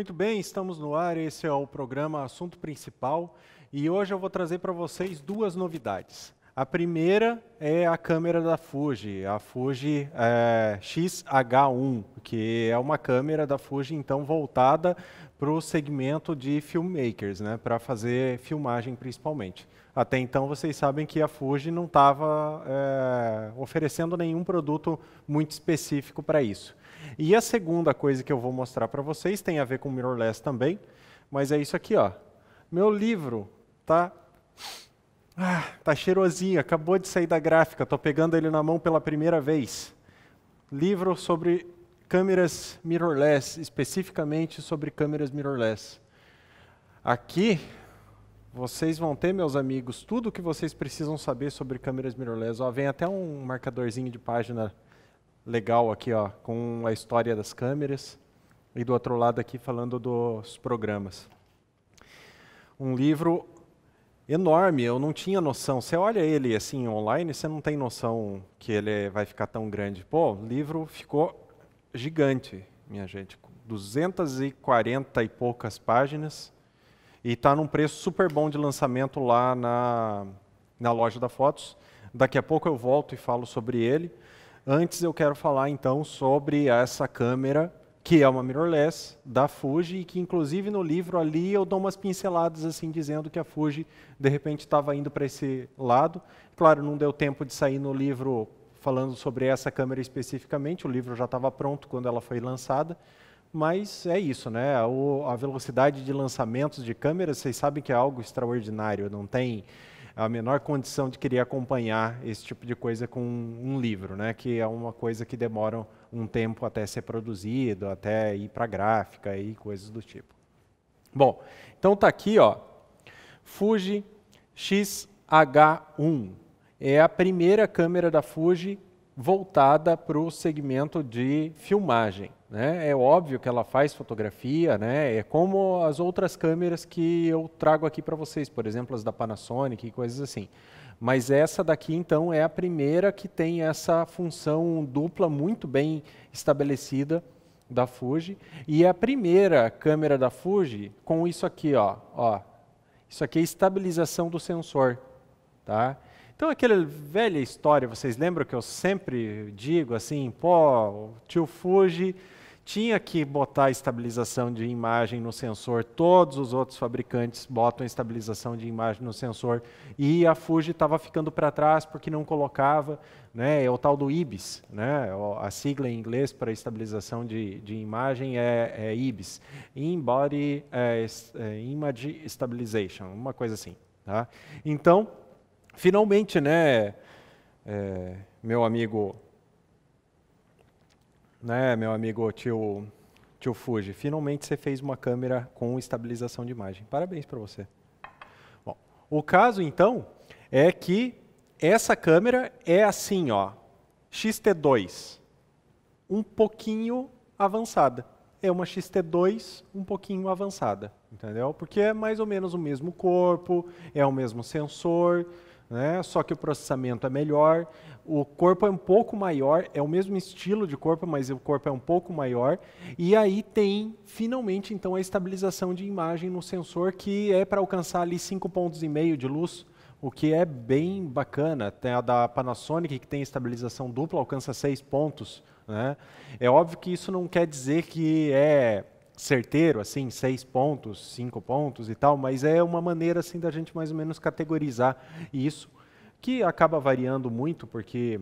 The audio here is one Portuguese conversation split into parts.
Muito bem, estamos no ar. Esse é o programa Assunto Principal e hoje eu vou trazer para vocês duas novidades. A primeira é a câmera da Fuji, a Fuji é, eh, XH1, que é uma câmera da Fuji então voltada para o segmento de filmmakers, né, para fazer filmagem principalmente. Até então vocês sabem que a Fuji não estava é, eh, oferecendo nenhum produto muito específico para isso. E a segunda coisa que eu vou mostrar para vocês tem a ver com mirrorless também, mas é isso aqui, ó. Meu livro tá ah, tá cheirosinho, acabou de sair da gráfica, tô pegando ele na mão pela primeira vez. Livro sobre câmeras mirrorless, especificamente sobre câmeras mirrorless. Aqui vocês vão ter, meus amigos, tudo o que vocês precisam saber sobre câmeras mirrorless. Ó, vem até um marcadorzinho de página legal aqui, ó, com a história das câmeras e do outro lado aqui falando dos programas. Um livro enorme, eu não tinha noção. Você olha ele assim online, você não tem noção que ele vai ficar tão grande. Pô, o livro ficou gigante, minha gente, 240 e poucas páginas e está num preço super bom de lançamento lá na, na loja da Fotos. Daqui a pouco eu volto e falo sobre ele. Antes eu quero falar então sobre essa câmera que é uma mirrorless da Fuji e que inclusive no livro ali eu dou umas pinceladas assim dizendo que a Fuji de repente estava indo para esse lado. Claro, não deu tempo de sair no livro falando sobre essa câmera especificamente, o livro já estava pronto quando ela foi lançada, mas é isso, né? a velocidade de lançamentos de câmeras, vocês sabem que é algo extraordinário, não tem a menor condição de querer acompanhar esse tipo de coisa com um livro, né? que é uma coisa que demora um tempo até ser produzido, até ir para gráfica e coisas do tipo. Bom, então está aqui, ó, Fuji XH1. É a primeira câmera da Fuji voltada para o segmento de filmagem. Né? É óbvio que ela faz fotografia, né? é como as outras câmeras que eu trago aqui para vocês, por exemplo, as da Panasonic e coisas assim. Mas essa daqui, então, é a primeira que tem essa função dupla muito bem estabelecida da Fuji. E é a primeira câmera da Fuji com isso aqui, ó. ó. Isso aqui é estabilização do sensor. Tá? Então, aquela velha história, vocês lembram que eu sempre digo assim, pô, o tio Fuji tinha que botar estabilização de imagem no sensor, todos os outros fabricantes botam estabilização de imagem no sensor, e a Fuji estava ficando para trás porque não colocava, né, é o tal do IBIS, né, a sigla em inglês para estabilização de, de imagem é, é IBIS, In-Body é, é, Image Stabilization, uma coisa assim. Tá? Então, finalmente, né, é, meu amigo né, meu amigo tio, tio Fuji? Finalmente você fez uma câmera com estabilização de imagem. Parabéns para você. Bom, o caso, então, é que essa câmera é assim, ó, XT2, um pouquinho avançada. É uma XT2 um pouquinho avançada, entendeu? Porque é mais ou menos o mesmo corpo, é o mesmo sensor, né? só que o processamento é melhor, o corpo é um pouco maior, é o mesmo estilo de corpo, mas o corpo é um pouco maior. E aí tem, finalmente, então, a estabilização de imagem no sensor, que é para alcançar ali 5 pontos e meio de luz, o que é bem bacana. Tem a da Panasonic, que tem estabilização dupla, alcança 6 pontos. Né? É óbvio que isso não quer dizer que é certeiro, assim, seis pontos, cinco pontos e tal, mas é uma maneira, assim, da gente mais ou menos categorizar isso que acaba variando muito, porque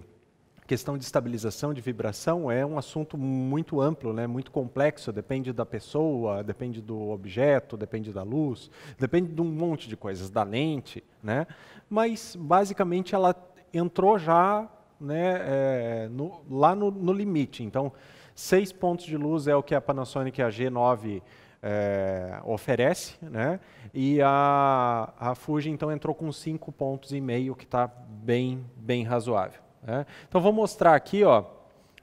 a questão de estabilização de vibração é um assunto muito amplo, né, muito complexo, depende da pessoa, depende do objeto, depende da luz, depende de um monte de coisas, da lente, né, mas basicamente ela entrou já né, é, no, lá no, no limite. Então, seis pontos de luz é o que a Panasonic AG9 é, oferece, né? E a, a Fuji então entrou com cinco pontos e meio, que está bem, bem razoável. Né? Então vou mostrar aqui, ó,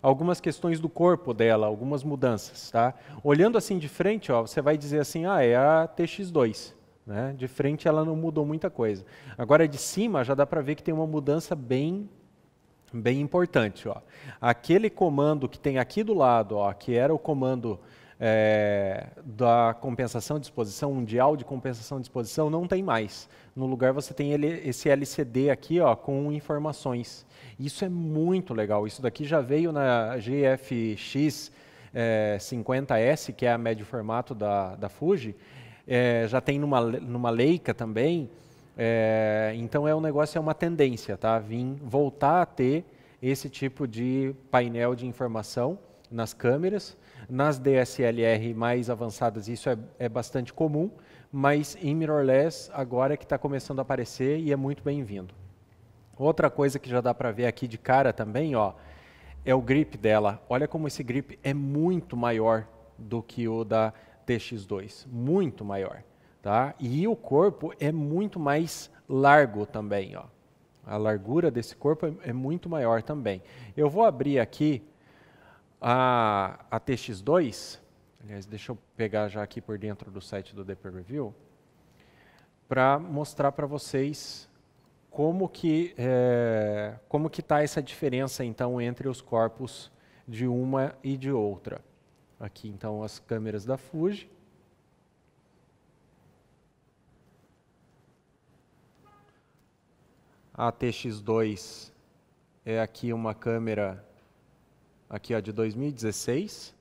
algumas questões do corpo dela, algumas mudanças, tá? Olhando assim de frente, ó, você vai dizer assim, ah, é a TX2. Né? De frente ela não mudou muita coisa. Agora de cima já dá para ver que tem uma mudança bem bem importante. Ó. Aquele comando que tem aqui do lado, ó, que era o comando é, da compensação de exposição, mundial de compensação de exposição, não tem mais. No lugar você tem ele, esse LCD aqui ó, com informações. Isso é muito legal. Isso daqui já veio na GFX é, 50S, que é a médio formato da, da Fuji. É, já tem numa, numa Leica também. É, então é um negócio, é uma tendência, tá? Vim voltar a ter esse tipo de painel de informação nas câmeras. Nas DSLR mais avançadas isso é, é bastante comum, mas em mirrorless agora é que está começando a aparecer e é muito bem-vindo. Outra coisa que já dá para ver aqui de cara também, ó, é o grip dela. Olha como esse grip é muito maior do que o da TX2, muito maior, tá? E o corpo é muito mais largo também, ó. A largura desse corpo é, é muito maior também. Eu vou abrir aqui a, a TX2, aliás, deixa eu pegar já aqui por dentro do site do DP Review, para mostrar para vocês como que é, como que está essa diferença então entre os corpos de uma e de outra. Aqui então as câmeras da Fuji. A TX2 é aqui uma câmera aqui a de 2016.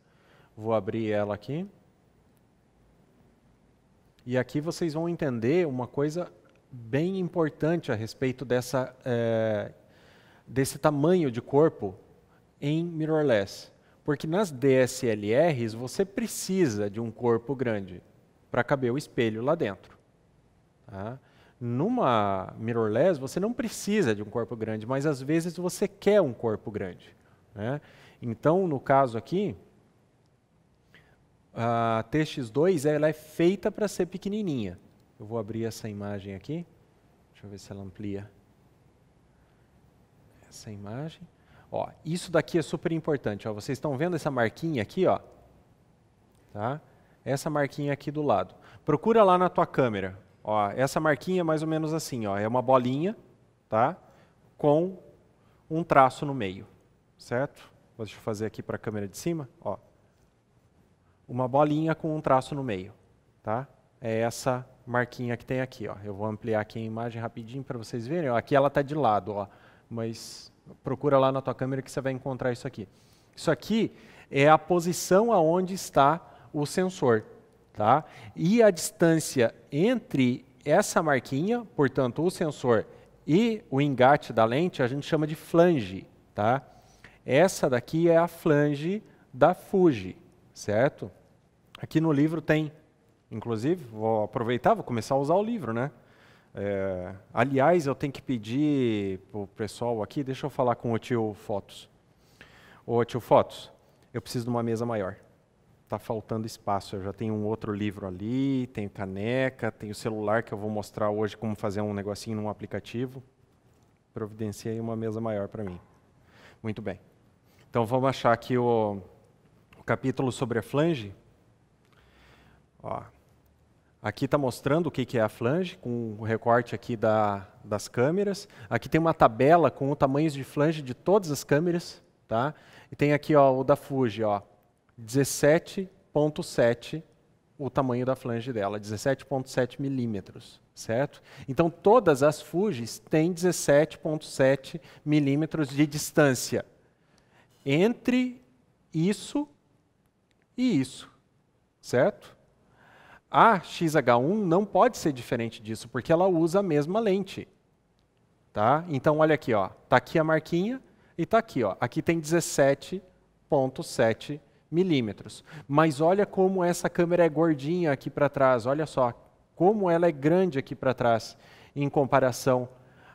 Vou abrir ela aqui. E aqui vocês vão entender uma coisa bem importante a respeito dessa, é, desse tamanho de corpo em mirrorless. Porque nas DSLRs você precisa de um corpo grande para caber o espelho lá dentro. Tá? Numa mirrorless você não precisa de um corpo grande, mas às vezes você quer um corpo grande. Né? Então, no caso aqui, a TX2 ela é feita para ser pequenininha. Eu vou abrir essa imagem aqui. Deixa eu ver se ela amplia. Essa imagem. Ó, isso daqui é super importante. Ó, vocês estão vendo essa marquinha aqui? Ó? Tá? Essa marquinha aqui do lado. Procura lá na tua câmera. Ó, essa marquinha é mais ou menos assim. Ó, é uma bolinha tá? com um traço no meio. Certo? Deixa eu fazer aqui para a câmera de cima. Ó. Uma bolinha com um traço no meio. Tá? É essa marquinha que tem aqui. Ó. Eu vou ampliar aqui a imagem rapidinho para vocês verem. aqui ela está de lado, ó. mas procura lá na tua câmera que você vai encontrar isso aqui. Isso aqui é a posição aonde está o sensor. Tá? E a distância entre essa marquinha, portanto o sensor, e o engate da lente, a gente chama de flange. Tá? Essa daqui é a flange da Fuji, certo? Aqui no livro tem, inclusive, vou aproveitar, vou começar a usar o livro, né? É, aliás, eu tenho que pedir para o pessoal aqui, deixa eu falar com o tio Fotos. Ô tio Fotos, eu preciso de uma mesa maior. Está faltando espaço, eu já tenho um outro livro ali, tenho caneca, tenho celular que eu vou mostrar hoje como fazer um negocinho num aplicativo. Providenciei uma mesa maior para mim. Muito bem. Então vamos achar aqui o, o capítulo sobre a flange. Ó, aqui está mostrando o que, que é a flange, com o recorte aqui da, das câmeras. Aqui tem uma tabela com os tamanhos de flange de todas as câmeras. Tá? E tem aqui ó, o da Fuji, ó, 17.7 o tamanho da flange dela, 17.7 milímetros, certo? Então todas as fuges têm 17.7 milímetros de distância entre isso e isso, certo? A XH1 não pode ser diferente disso, porque ela usa a mesma lente. Tá? Então, olha aqui, ó. Tá aqui a marquinha e está aqui, ó. Aqui tem 17.7 milímetros. Mas olha como essa câmera é gordinha aqui para trás. Olha só como ela é grande aqui para trás em comparação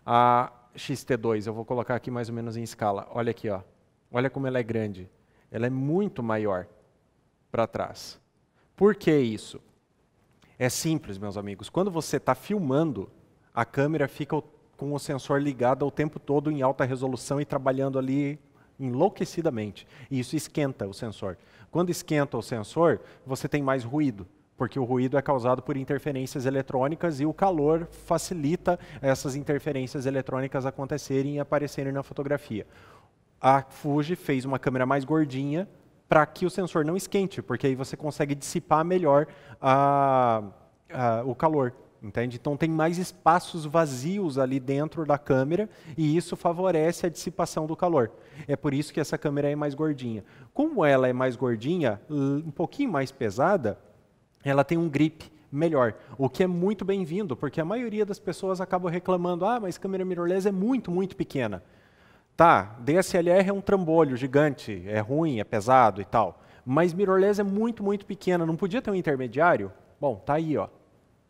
à XT2. Eu vou colocar aqui mais ou menos em escala. Olha aqui, ó. Olha como ela é grande. Ela é muito maior para trás. Por que isso? É simples, meus amigos. Quando você está filmando, a câmera fica com o sensor ligado o tempo todo em alta resolução e trabalhando ali enlouquecidamente. E isso esquenta o sensor. Quando esquenta o sensor, você tem mais ruído, porque o ruído é causado por interferências eletrônicas e o calor facilita essas interferências eletrônicas acontecerem e aparecerem na fotografia a Fuji fez uma câmera mais gordinha para que o sensor não esquente, porque aí você consegue dissipar melhor a, a, o calor. Entende? Então tem mais espaços vazios ali dentro da câmera e isso favorece a dissipação do calor. É por isso que essa câmera é mais gordinha. Como ela é mais gordinha, um pouquinho mais pesada, ela tem um grip melhor, o que é muito bem-vindo, porque a maioria das pessoas acabam reclamando: "Ah, mas câmera mirrorless é muito, muito pequena" tá, DSLR é um trambolho gigante, é ruim, é pesado e tal, mas mirrorless é muito, muito pequena, não podia ter um intermediário? Bom, tá aí, ó.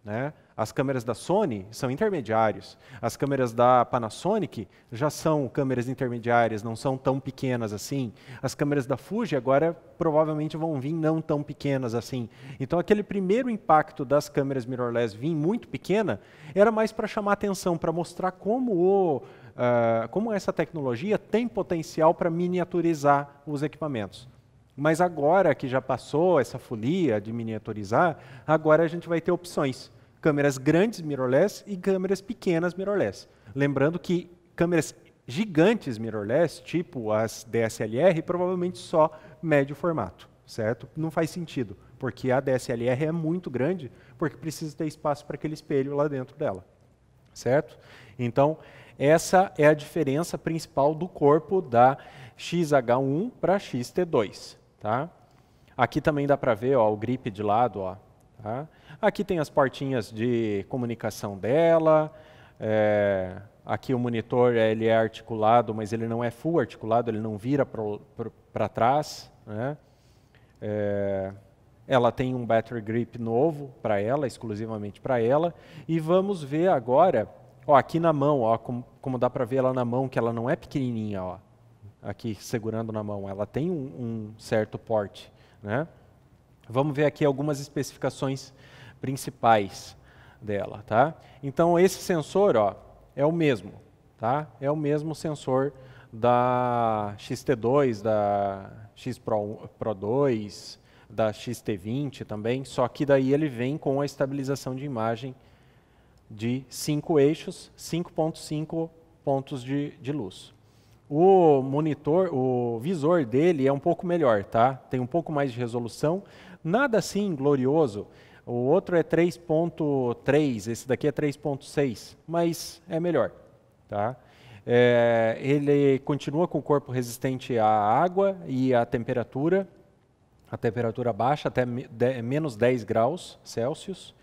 Né? As câmeras da Sony são intermediários. As câmeras da Panasonic já são câmeras intermediárias, não são tão pequenas assim. As câmeras da Fuji agora provavelmente vão vir não tão pequenas assim. Então aquele primeiro impacto das câmeras mirrorless vir muito pequena era mais para chamar atenção, para mostrar como o uh, como essa tecnologia tem potencial para miniaturizar os equipamentos. Mas agora que já passou essa folia de miniaturizar, agora a gente vai ter opções. Câmeras grandes mirrorless e câmeras pequenas mirrorless. Lembrando que câmeras gigantes mirrorless, tipo as DSLR, provavelmente só médio formato, certo? Não faz sentido, porque a DSLR é muito grande, porque precisa ter espaço para aquele espelho lá dentro dela, certo? Então, essa é a diferença principal do corpo da XH1 para XT2. Tá? Aqui também dá para ver ó, o grip de lado. Ó, tá? Aqui tem as portinhas de comunicação dela. É, aqui o monitor ele é articulado, mas ele não é full articulado, ele não vira para trás. Né? É, ela tem um battery grip novo para ela, exclusivamente para ela. E vamos ver agora Ó, aqui na mão, ó, como, como dá para ver lá na mão, que ela não é pequenininha, ó, aqui segurando na mão, ela tem um, um certo porte. Né? Vamos ver aqui algumas especificações principais dela. Tá? Então, esse sensor ó, é o mesmo, tá? é o mesmo sensor da XT2, da X Pro, Pro 2, da XT20 também, só que daí ele vem com a estabilização de imagem de cinco eixos, 5.5 pontos de, de luz. O monitor, o visor dele é um pouco melhor, tá? Tem um pouco mais de resolução, nada assim glorioso. O outro é 3.3, esse daqui é 3.6, mas é melhor, tá? É, ele continua com o corpo resistente à água e à temperatura, a temperatura baixa até menos 10 graus Celsius.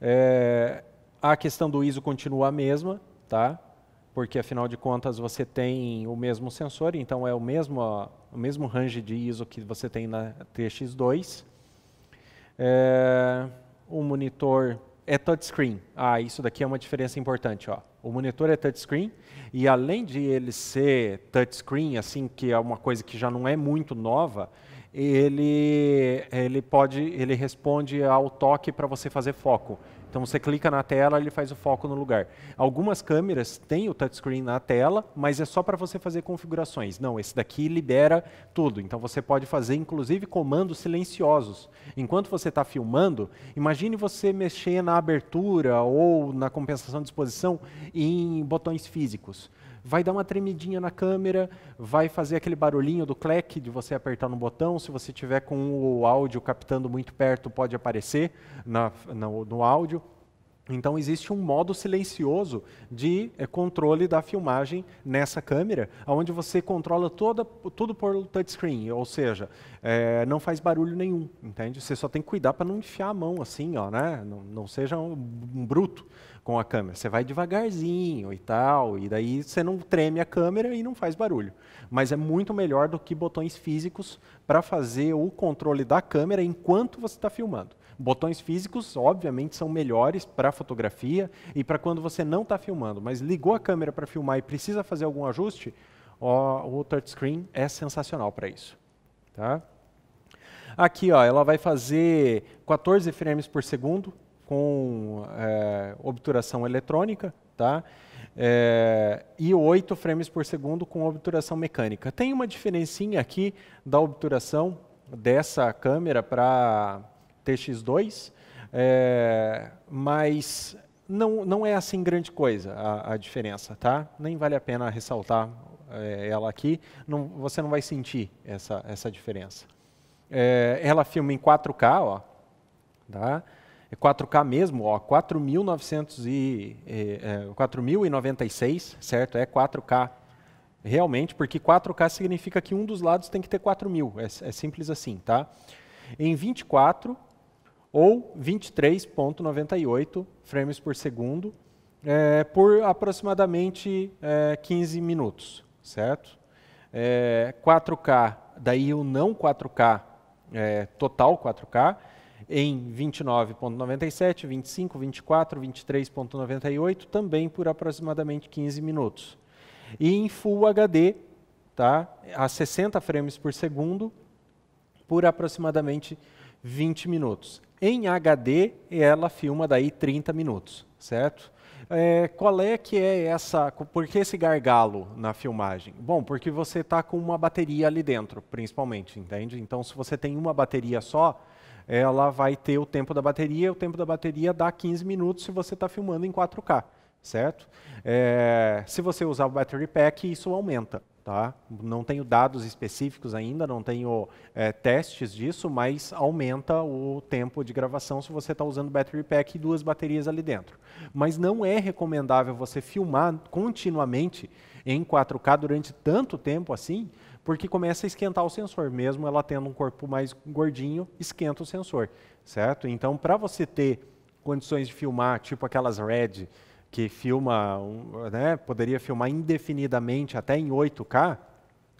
É, a questão do ISO continua a mesma, tá? Porque afinal de contas você tem o mesmo sensor, então é o mesmo, o mesmo range de ISO que você tem na TX2. É, o monitor é touchscreen. Ah, isso daqui é uma diferença importante. Ó. O monitor é touchscreen e além de ele ser touchscreen, assim que é uma coisa que já não é muito nova, ele ele pode ele responde ao toque para você fazer foco. Então você clica na tela, ele faz o foco no lugar. Algumas câmeras têm o touchscreen na tela, mas é só para você fazer configurações. Não, esse daqui libera tudo. Então você pode fazer inclusive comandos silenciosos. Enquanto você está filmando, imagine você mexer na abertura ou na compensação de exposição em botões físicos vai dar uma tremidinha na câmera, vai fazer aquele barulhinho do cleque de você apertar no botão. Se você tiver com o áudio captando muito perto, pode aparecer na, no, no áudio. Então existe um modo silencioso de é, controle da filmagem nessa câmera, onde você controla toda, tudo por touchscreen, ou seja, é, não faz barulho nenhum, entende? Você só tem que cuidar para não enfiar a mão assim, ó, né? Não, não seja um, um bruto com a câmera. Você vai devagarzinho e tal, e daí você não treme a câmera e não faz barulho. Mas é muito melhor do que botões físicos para fazer o controle da câmera enquanto você está filmando. Botões físicos, obviamente, são melhores para fotografia e para quando você não está filmando, mas ligou a câmera para filmar e precisa fazer algum ajuste, ó, o touchscreen é sensacional para isso. Tá? Aqui, ó, ela vai fazer 14 frames por segundo, com é, obturação eletrônica, tá? É, e 8 frames por segundo com obturação mecânica. Tem uma diferencinha aqui da obturação dessa câmera para TX2, é, mas não, não é assim grande coisa a, a diferença, tá? Nem vale a pena ressaltar é, ela aqui, não, você não vai sentir essa, essa diferença. É, ela filma em 4K, ó, tá? é 4K mesmo, ó, 4.900 e é, é, 4.096, certo? É 4K realmente, porque 4K significa que um dos lados tem que ter 4.000, é, é simples assim, tá? Em 24 ou 23.98 frames por segundo é, por aproximadamente é, 15 minutos, certo? É, 4K, daí o não 4K, é, total 4K, em 29,97, 25, 24, 23,98, também por aproximadamente 15 minutos. E em Full HD, tá, a 60 frames por segundo, por aproximadamente 20 minutos. Em HD, ela filma daí 30 minutos, certo? É, qual é que é essa, por que esse gargalo na filmagem? Bom, porque você está com uma bateria ali dentro, principalmente, entende? Então, se você tem uma bateria só, ela vai ter o tempo da bateria, o tempo da bateria dá 15 minutos se você está filmando em 4K, certo? É, se você usar o Battery Pack, isso aumenta. Tá? Não tenho dados específicos ainda, não tenho é, testes disso, mas aumenta o tempo de gravação se você está usando battery pack e duas baterias ali dentro. Mas não é recomendável você filmar continuamente em 4K durante tanto tempo assim, porque começa a esquentar o sensor, mesmo ela tendo um corpo mais gordinho, esquenta o sensor, certo? Então, para você ter condições de filmar, tipo aquelas RED, que filma, né, poderia filmar indefinidamente até em 8K,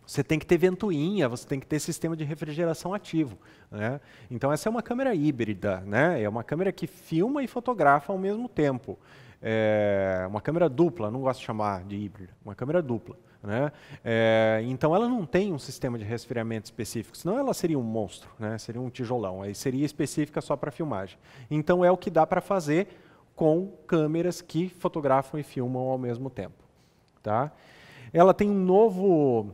você tem que ter ventoinha, você tem que ter sistema de refrigeração ativo. Né? Então, essa é uma câmera híbrida, né? é uma câmera que filma e fotografa ao mesmo tempo. É uma câmera dupla, não gosto de chamar de híbrida, uma câmera dupla. Né? É, então ela não tem um sistema de resfriamento específico, senão ela seria um monstro, né? seria um tijolão, aí seria específica só para filmagem. Então é o que dá para fazer com câmeras que fotografam e filmam ao mesmo tempo. Tá? Ela tem um novo,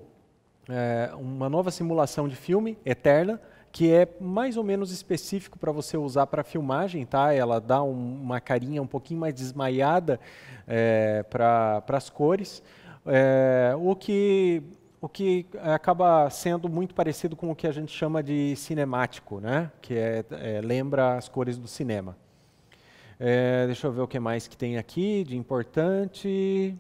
é, uma nova simulação de filme, Eterna, que é mais ou menos específico para você usar para filmagem, tá? Ela dá um, uma carinha um pouquinho mais desmaiada é, para as cores, é, o, que, o que acaba sendo muito parecido com o que a gente chama de cinemático, né? que é, é lembra as cores do cinema. É, deixa eu ver o que mais que tem aqui de importante.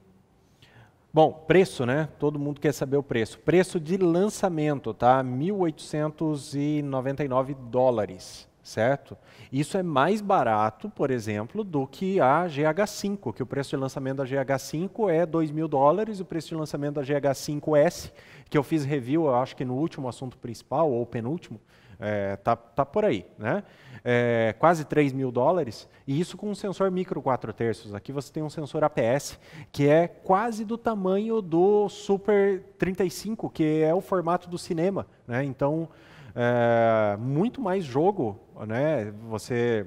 Bom, preço, né? Todo mundo quer saber o preço. Preço de lançamento, tá? 1.899 dólares certo? Isso é mais barato, por exemplo, do que a GH5, que o preço de lançamento da GH5 é 2 mil dólares, o preço de lançamento da GH5S, que eu fiz review, eu acho que no último assunto principal, ou penúltimo, é, tá, tá por aí, né? É, quase 3 mil dólares, e isso com um sensor micro 4 terços. Aqui você tem um sensor APS, que é quase do tamanho do Super 35, que é o formato do cinema, né? Então, é, muito mais jogo né, você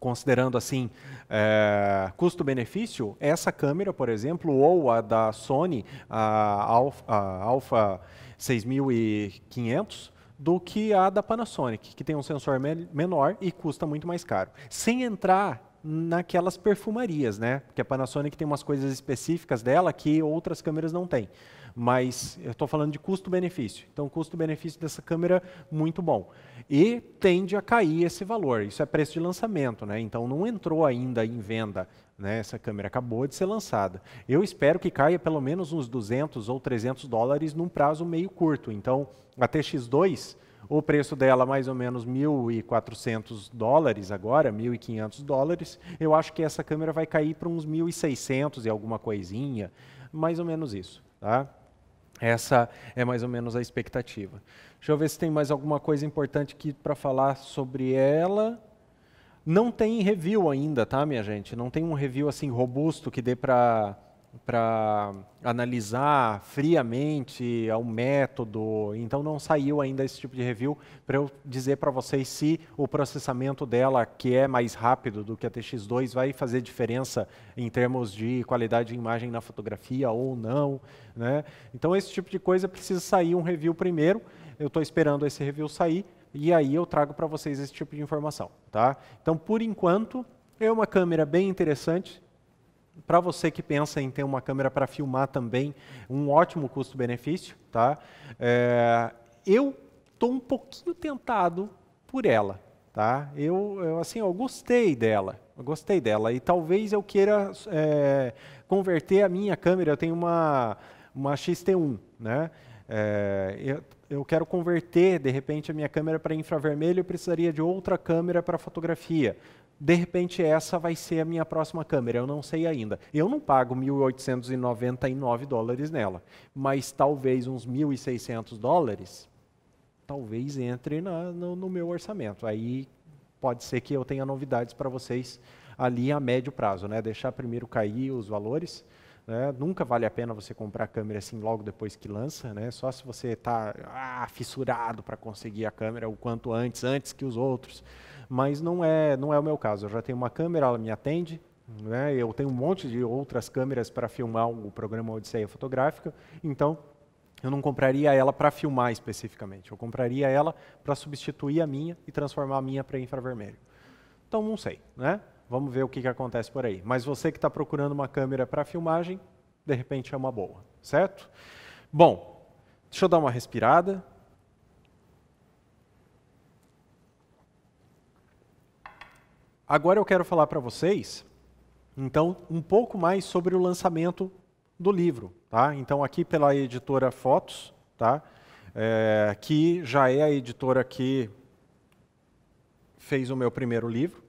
considerando assim é, custo-benefício, essa câmera, por exemplo, ou a da Sony, a Alpha, a Alpha 6500, do que a da Panasonic, que tem um sensor me menor e custa muito mais caro. Sem entrar naquelas perfumarias, né? Porque a Panasonic tem umas coisas específicas dela que outras câmeras não têm. Mas eu estou falando de custo-benefício. Então, custo-benefício dessa câmera muito bom e tende a cair esse valor. Isso é preço de lançamento, né? Então não entrou ainda em venda, né? Essa câmera acabou de ser lançada. Eu espero que caia pelo menos uns 200 ou 300 dólares num prazo meio curto. Então a TX2, o preço dela mais ou menos 1.400 dólares agora, 1.500 dólares. Eu acho que essa câmera vai cair para uns 1.600 e alguma coisinha, mais ou menos isso, tá? Essa é mais ou menos a expectativa. Deixa eu ver se tem mais alguma coisa importante aqui para falar sobre ela. Não tem review ainda, tá, minha gente? Não tem um review assim robusto que dê para para analisar friamente ao método. Então não saiu ainda esse tipo de review para eu dizer para vocês se o processamento dela, que é mais rápido do que a TX2, vai fazer diferença em termos de qualidade de imagem na fotografia ou não. Né? Então esse tipo de coisa precisa sair um review primeiro eu estou esperando esse review sair e aí eu trago para vocês esse tipo de informação. Tá? Então, por enquanto, é uma câmera bem interessante. Para você que pensa em ter uma câmera para filmar também, um ótimo custo-benefício. Tá? É, eu estou um pouquinho tentado por ela. Tá? Eu, eu, assim, eu gostei dela, eu gostei dela e talvez eu queira é, converter a minha câmera. Eu tenho uma uma XT1, né? É, eu, eu quero converter, de repente, a minha câmera para infravermelho, eu precisaria de outra câmera para fotografia. De repente, essa vai ser a minha próxima câmera, eu não sei ainda. Eu não pago 1.899 dólares nela, mas talvez uns 1.600 dólares, talvez entre na, no, no meu orçamento. Aí pode ser que eu tenha novidades para vocês ali a médio prazo, né? deixar primeiro cair os valores né? Nunca vale a pena você comprar a câmera assim logo depois que lança, né? só se você está ah, fissurado para conseguir a câmera o quanto antes, antes que os outros. Mas não é, não é o meu caso. Eu já tenho uma câmera, ela me atende, né? Eu tenho um monte de outras câmeras para filmar o programa Odisseia Fotográfica, então eu não compraria ela para filmar especificamente. Eu compraria ela para substituir a minha e transformar a minha para infravermelho. Então não sei, né? Vamos ver o que, que acontece por aí. Mas você que está procurando uma câmera para filmagem, de repente é uma boa, certo? Bom, deixa eu dar uma respirada. Agora eu quero falar para vocês, então, um pouco mais sobre o lançamento do livro. Tá? Então, aqui pela editora Fotos, tá? É, que já é a editora que fez o meu primeiro livro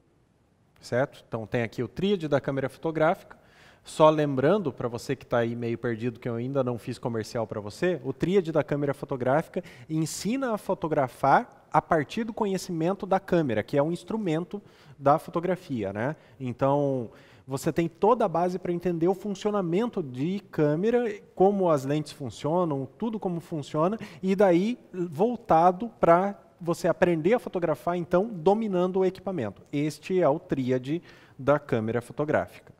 certo? Então tem aqui o tríade da câmera fotográfica. Só lembrando para você que está aí meio perdido que eu ainda não fiz comercial para você, o tríade da câmera fotográfica ensina a fotografar a partir do conhecimento da câmera, que é um instrumento da fotografia, né? Então você tem toda a base para entender o funcionamento de câmera, como as lentes funcionam, tudo como funciona, e daí voltado para você aprender a fotografar, então, dominando o equipamento. Este é o tríade da câmera fotográfica.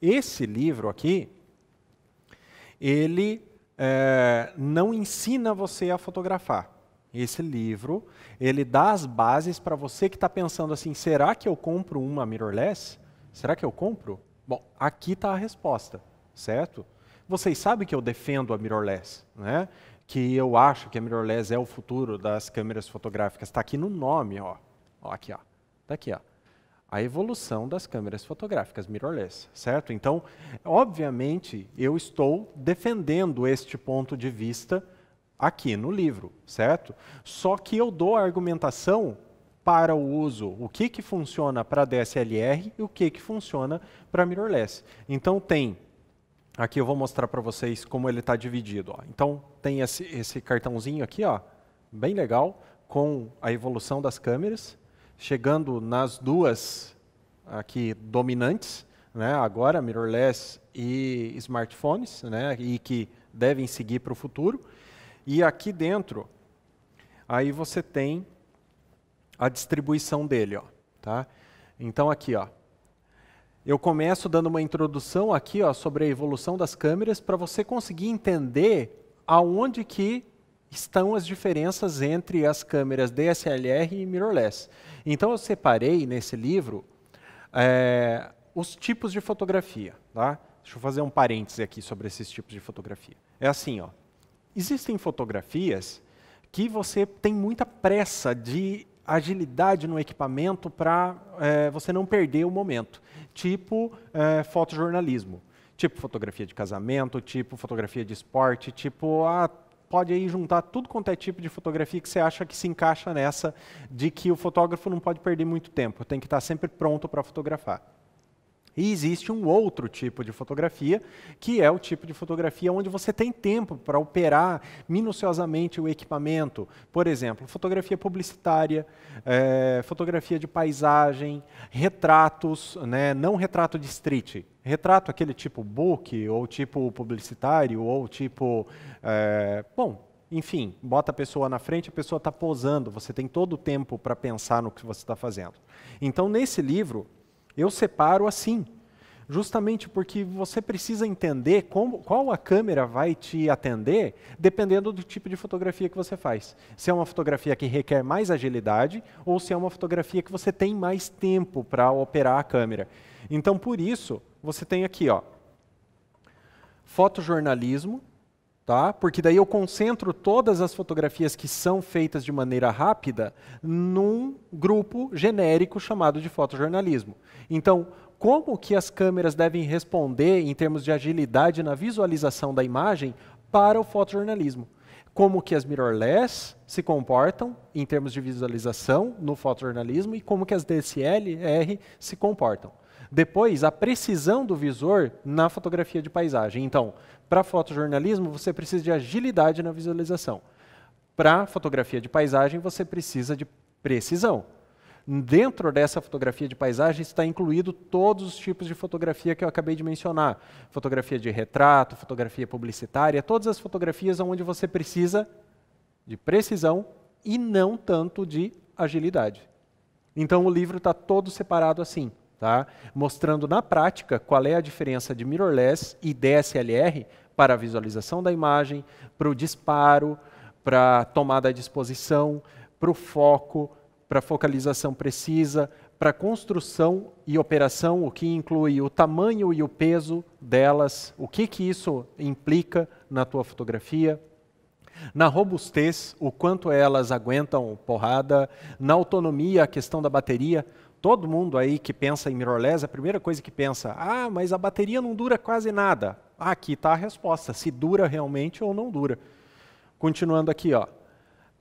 Esse livro aqui, ele é, não ensina você a fotografar. Esse livro, ele dá as bases para você que está pensando assim, será que eu compro uma mirrorless? Será que eu compro? Bom, aqui está a resposta, certo? Vocês sabem que eu defendo a mirrorless, né? que eu acho que a mirrorless é o futuro das câmeras fotográficas. Está aqui no nome, ó. ó aqui, ó. Tá aqui, ó. A evolução das câmeras fotográficas mirrorless, certo? Então, obviamente, eu estou defendendo este ponto de vista aqui no livro, certo? Só que eu dou a argumentação para o uso, o que, que funciona para DSLR e o que, que funciona para mirrorless. Então tem Aqui eu vou mostrar para vocês como ele está dividido. Ó. Então, tem esse, esse, cartãozinho aqui, ó, bem legal, com a evolução das câmeras, chegando nas duas aqui dominantes, né, agora, mirrorless e smartphones, né, e que devem seguir para o futuro. E aqui dentro, aí você tem a distribuição dele. Ó, tá? Então, aqui, ó, eu começo dando uma introdução aqui ó, sobre a evolução das câmeras para você conseguir entender aonde que estão as diferenças entre as câmeras DSLR e mirrorless. Então eu separei nesse livro é, os tipos de fotografia. Tá? Deixa eu fazer um parêntese aqui sobre esses tipos de fotografia. É assim, ó, existem fotografias que você tem muita pressa de agilidade no equipamento para é, você não perder o momento. Tipo é, fotojornalismo, tipo fotografia de casamento, tipo fotografia de esporte, tipo ah, pode aí juntar tudo quanto é tipo de fotografia que você acha que se encaixa nessa de que o fotógrafo não pode perder muito tempo, tem que estar sempre pronto para fotografar. E existe um outro tipo de fotografia, que é o tipo de fotografia onde você tem tempo para operar minuciosamente o equipamento. Por exemplo, fotografia publicitária, é, fotografia de paisagem, retratos, né, não retrato de street, retrato aquele tipo book, ou tipo publicitário, ou tipo. É, bom, enfim, bota a pessoa na frente, a pessoa está posando, você tem todo o tempo para pensar no que você está fazendo. Então, nesse livro eu separo assim, justamente porque você precisa entender como, qual a câmera vai te atender dependendo do tipo de fotografia que você faz. Se é uma fotografia que requer mais agilidade ou se é uma fotografia que você tem mais tempo para operar a câmera. Então, por isso, você tem aqui, ó, fotojornalismo, tá? Porque daí eu concentro todas as fotografias que são feitas de maneira rápida num grupo genérico chamado de fotojornalismo. Então, como que as câmeras devem responder em termos de agilidade na visualização da imagem para o fotojornalismo? Como que as mirrorless se comportam em termos de visualização no fotojornalismo e como que as DSLR se comportam. Depois, a precisão do visor na fotografia de paisagem. Então, para fotojornalismo, você precisa de agilidade na visualização. Para fotografia de paisagem, você precisa de precisão. Dentro dessa fotografia de paisagem está incluído todos os tipos de fotografia que eu acabei de mencionar. Fotografia de retrato, fotografia publicitária, todas as fotografias onde você precisa de precisão e não tanto de agilidade. Então o livro está todo separado assim tá? mostrando na prática qual é a diferença de mirrorless e DSLR para a visualização da imagem, para o disparo, para a tomada de exposição, para o foco, para a focalização precisa, para a construção e operação, o que inclui o tamanho e o peso delas, o que, que isso implica na tua fotografia, na robustez, o quanto elas aguentam porrada, na autonomia, a questão da bateria todo mundo aí que pensa em mirrorless, a primeira coisa que pensa, ah, mas a bateria não dura quase nada. Ah, aqui está a resposta, se dura realmente ou não dura. Continuando aqui, ó,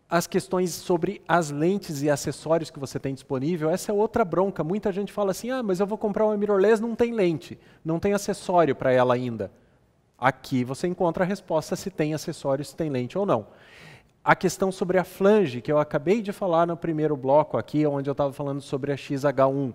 as questões sobre as lentes e acessórios que você tem disponível, essa é outra bronca. Muita gente fala assim, ah, mas eu vou comprar uma mirrorless, não tem lente, não tem acessório para ela ainda. Aqui você encontra a resposta se tem acessório, se tem lente ou não a questão sobre a flange, que eu acabei de falar no primeiro bloco aqui, onde eu estava falando sobre a XH1.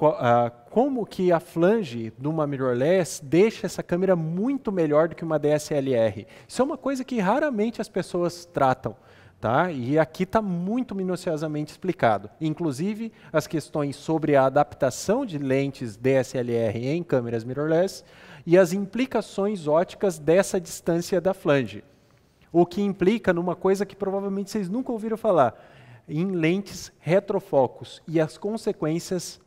Ah, como que a flange de uma mirrorless deixa essa câmera muito melhor do que uma DSLR? Isso é uma coisa que raramente as pessoas tratam. Tá? E aqui está muito minuciosamente explicado. Inclusive, as questões sobre a adaptação de lentes DSLR em câmeras mirrorless e as implicações óticas dessa distância da flange. O que implica numa coisa que provavelmente vocês nunca ouviram falar, em lentes retrofocos e as consequências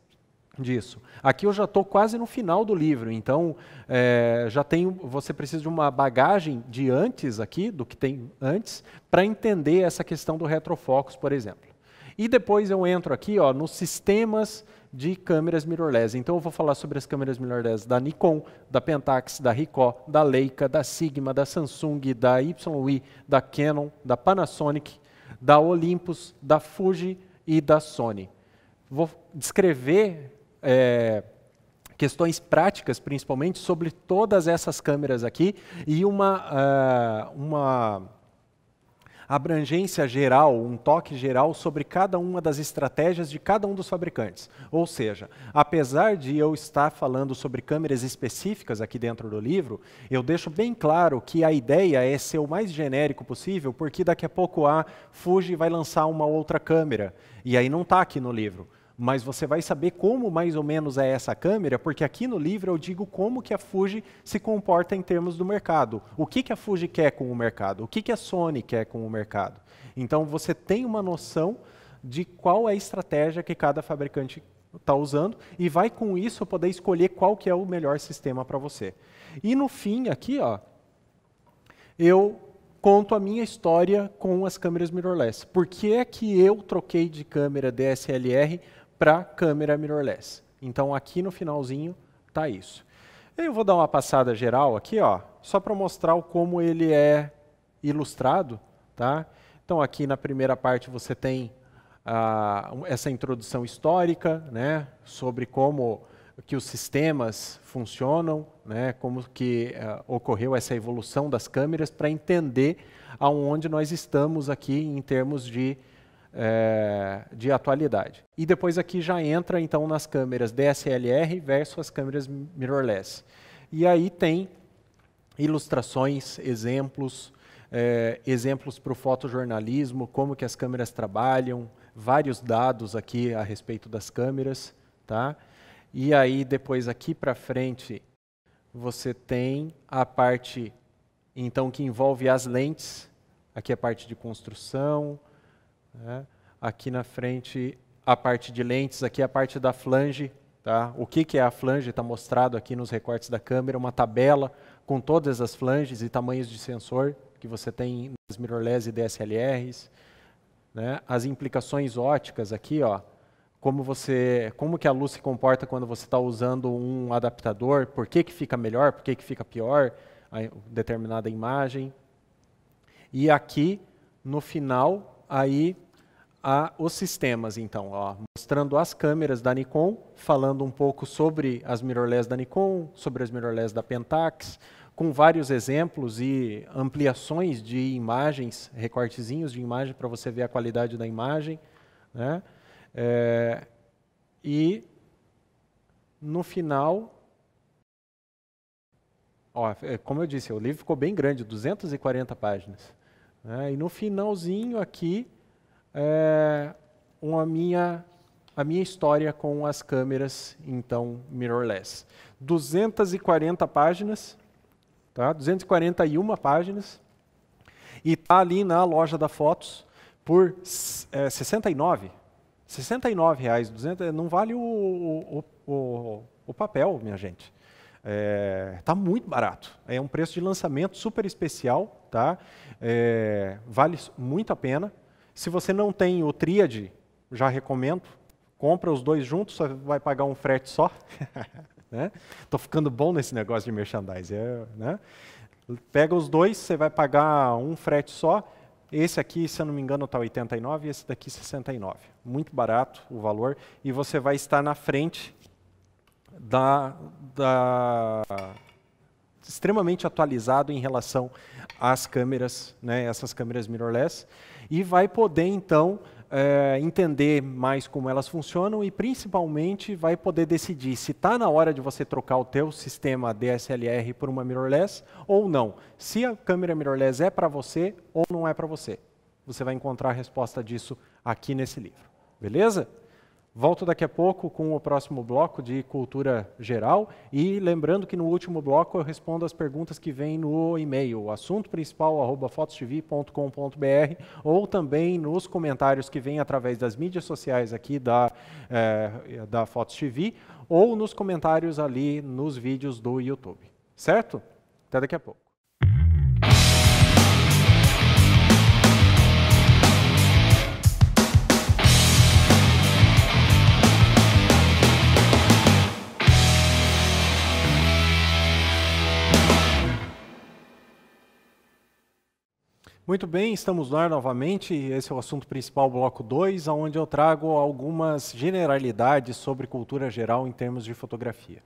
disso. Aqui eu já estou quase no final do livro, então é, já tenho, você precisa de uma bagagem de antes aqui, do que tem antes, para entender essa questão do retrofocus, por exemplo. E depois eu entro aqui ó, nos sistemas de câmeras mirrorless. Então eu vou falar sobre as câmeras mirrorless da Nikon, da Pentax, da Ricoh, da Leica, da Sigma, da Samsung, da YWI, da Canon, da Panasonic, da Olympus, da Fuji e da Sony. Vou descrever é, questões práticas, principalmente, sobre todas essas câmeras aqui e uma, uh, uma abrangência geral, um toque geral sobre cada uma das estratégias de cada um dos fabricantes. Ou seja, apesar de eu estar falando sobre câmeras específicas aqui dentro do livro, eu deixo bem claro que a ideia é ser o mais genérico possível, porque daqui a pouco a Fuji vai lançar uma outra câmera, e aí não está aqui no livro mas você vai saber como mais ou menos é essa câmera, porque aqui no livro eu digo como que a Fuji se comporta em termos do mercado. O que, que a Fuji quer com o mercado? O que, que a Sony quer com o mercado? Então você tem uma noção de qual é a estratégia que cada fabricante está usando e vai com isso poder escolher qual que é o melhor sistema para você. E no fim aqui, ó, eu conto a minha história com as câmeras mirrorless. Por que é que eu troquei de câmera DSLR para câmera mirrorless. Então aqui no finalzinho tá isso. Eu vou dar uma passada geral aqui, ó, só para mostrar como ele é ilustrado, tá? Então aqui na primeira parte você tem ah, essa introdução histórica, né, sobre como que os sistemas funcionam, né, como que ah, ocorreu essa evolução das câmeras para entender aonde nós estamos aqui em termos de é, de atualidade. E depois aqui já entra então nas câmeras DSLR versus as câmeras mirrorless. E aí tem ilustrações, exemplos, é, exemplos para o fotojornalismo, como que as câmeras trabalham, vários dados aqui a respeito das câmeras, tá? E aí depois aqui para frente você tem a parte então que envolve as lentes, aqui é a parte de construção, né? Aqui na frente, a parte de lentes, aqui é a parte da flange. Tá? O que, que é a flange está mostrado aqui nos recortes da câmera, uma tabela com todas as flanges e tamanhos de sensor que você tem nas mirrorless e DSLRs. Né? As implicações óticas aqui, ó, como você, como que a luz se comporta quando você está usando um adaptador, por que, que fica melhor, por que, que fica pior a determinada imagem. E aqui, no final, aí a, os sistemas, então, ó, mostrando as câmeras da Nikon, falando um pouco sobre as mirrorless da Nikon, sobre as mirrorless da Pentax, com vários exemplos e ampliações de imagens, recortezinhos de imagem para você ver a qualidade da imagem, né? É, e no final, ó, é, como eu disse, o livro ficou bem grande, 240 páginas. Né? E no finalzinho aqui, é, uma minha, a minha história com as câmeras, então, mirrorless. 240 páginas, tá? 241 páginas, e está ali na loja da Fotos por é, 69, 69 reais, 200, não vale o, o, o, o papel, minha gente. Está é, tá muito barato. É um preço de lançamento super especial, tá? É, vale muito a pena. Se você não tem o Tríade, já recomendo. Compra os dois juntos, você vai pagar um frete só. Estou né? ficando bom nesse negócio de merchandising. É, né? Pega os dois, você vai pagar um frete só. Esse aqui, se eu não me engano, está 89 e esse daqui 69. Muito barato o valor e você vai estar na frente da, da extremamente atualizado em relação às câmeras, né, essas câmeras mirrorless, e vai poder então é, entender mais como elas funcionam e principalmente vai poder decidir se está na hora de você trocar o teu sistema DSLR por uma mirrorless ou não. Se a câmera mirrorless é para você ou não é para você. Você vai encontrar a resposta disso aqui nesse livro. Beleza? Volto daqui a pouco com o próximo bloco de cultura geral e lembrando que no último bloco eu respondo as perguntas que vêm no e-mail, assunto principal fotostv.com.br ou também nos comentários que vêm através das mídias sociais aqui da, é, da Fotos TV ou nos comentários ali nos vídeos do YouTube. Certo? Até daqui a pouco. Muito bem, estamos no ar novamente. Esse é o assunto principal, bloco 2, onde eu trago algumas generalidades sobre cultura geral em termos de fotografia.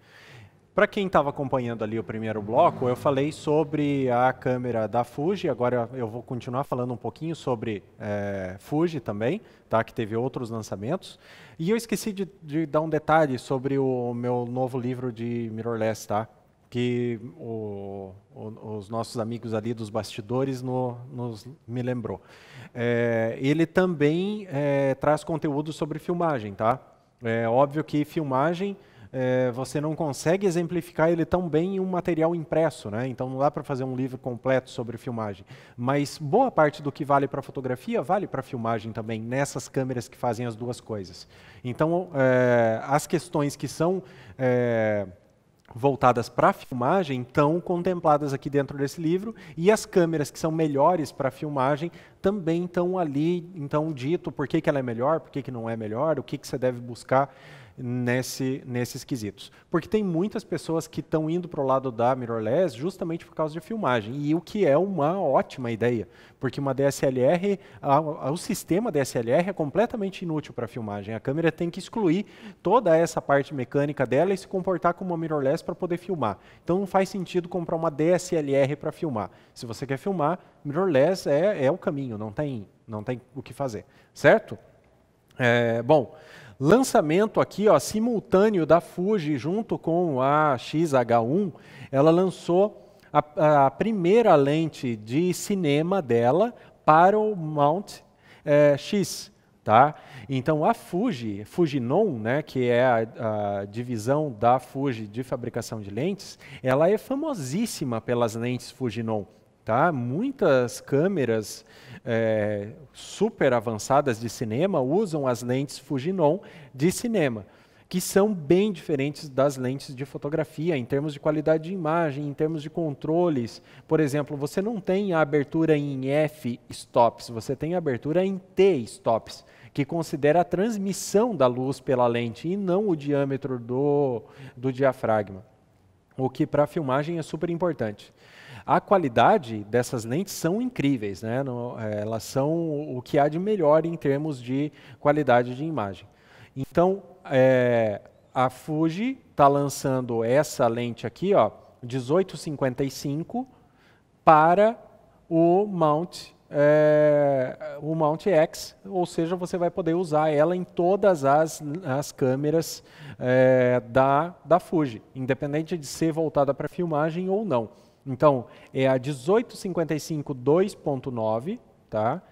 Para quem estava acompanhando ali o primeiro bloco, eu falei sobre a câmera da Fuji. Agora eu vou continuar falando um pouquinho sobre é, Fuji também, tá? Que teve outros lançamentos. E eu esqueci de, de, dar um detalhe sobre o meu novo livro de mirrorless, tá? que o, o, os nossos amigos ali dos bastidores no, nos, me lembrou. É, ele também é, traz conteúdo sobre filmagem, tá? É óbvio que filmagem é, você não consegue exemplificar ele tão bem em um material impresso, né? Então não dá para fazer um livro completo sobre filmagem. Mas boa parte do que vale para fotografia vale para filmagem também nessas câmeras que fazem as duas coisas. Então é, as questões que são é, voltadas para filmagem estão contempladas aqui dentro desse livro e as câmeras que são melhores para filmagem também estão ali, então, dito por que, que ela é melhor, por que, que não é melhor, o que, que você deve buscar nesse, nesses quesitos. Porque tem muitas pessoas que estão indo para o lado da mirrorless justamente por causa de filmagem, e o que é uma ótima ideia, porque uma DSLR, a, a, o sistema DSLR é completamente inútil para filmagem. A câmera tem que excluir toda essa parte mecânica dela e se comportar como uma mirrorless para poder filmar. Então não faz sentido comprar uma DSLR para filmar. Se você quer filmar, mirrorless é, é o caminho, não tem, não tem o que fazer, certo? É, bom, lançamento aqui, ó, simultâneo da Fuji junto com a XH1, ela lançou a, a primeira lente de cinema dela para o mount é, X, tá? Então a Fuji, Fujinon, né, que é a, a, divisão da Fuji de fabricação de lentes, ela é famosíssima pelas lentes Fujinon. Tá? Muitas câmeras é, super avançadas de cinema usam as lentes Fujinon de cinema, que são bem diferentes das lentes de fotografia em termos de qualidade de imagem, em termos de controles. Por exemplo, você não tem a abertura em f-stops, você tem a abertura em t-stops, que considera a transmissão da luz pela lente e não o diâmetro do, do diafragma, o que para a filmagem é super importante. A qualidade dessas lentes são incríveis, né? No, é, elas são o que há de melhor em termos de qualidade de imagem. Então, é, a Fuji está lançando essa lente aqui, ó, 1855, para o Mount é, o Mount X, ou seja, você vai poder usar ela em todas as, as câmeras é, da, da Fuji, independente de ser voltada para filmagem ou não. Então, é a 2.9, tá?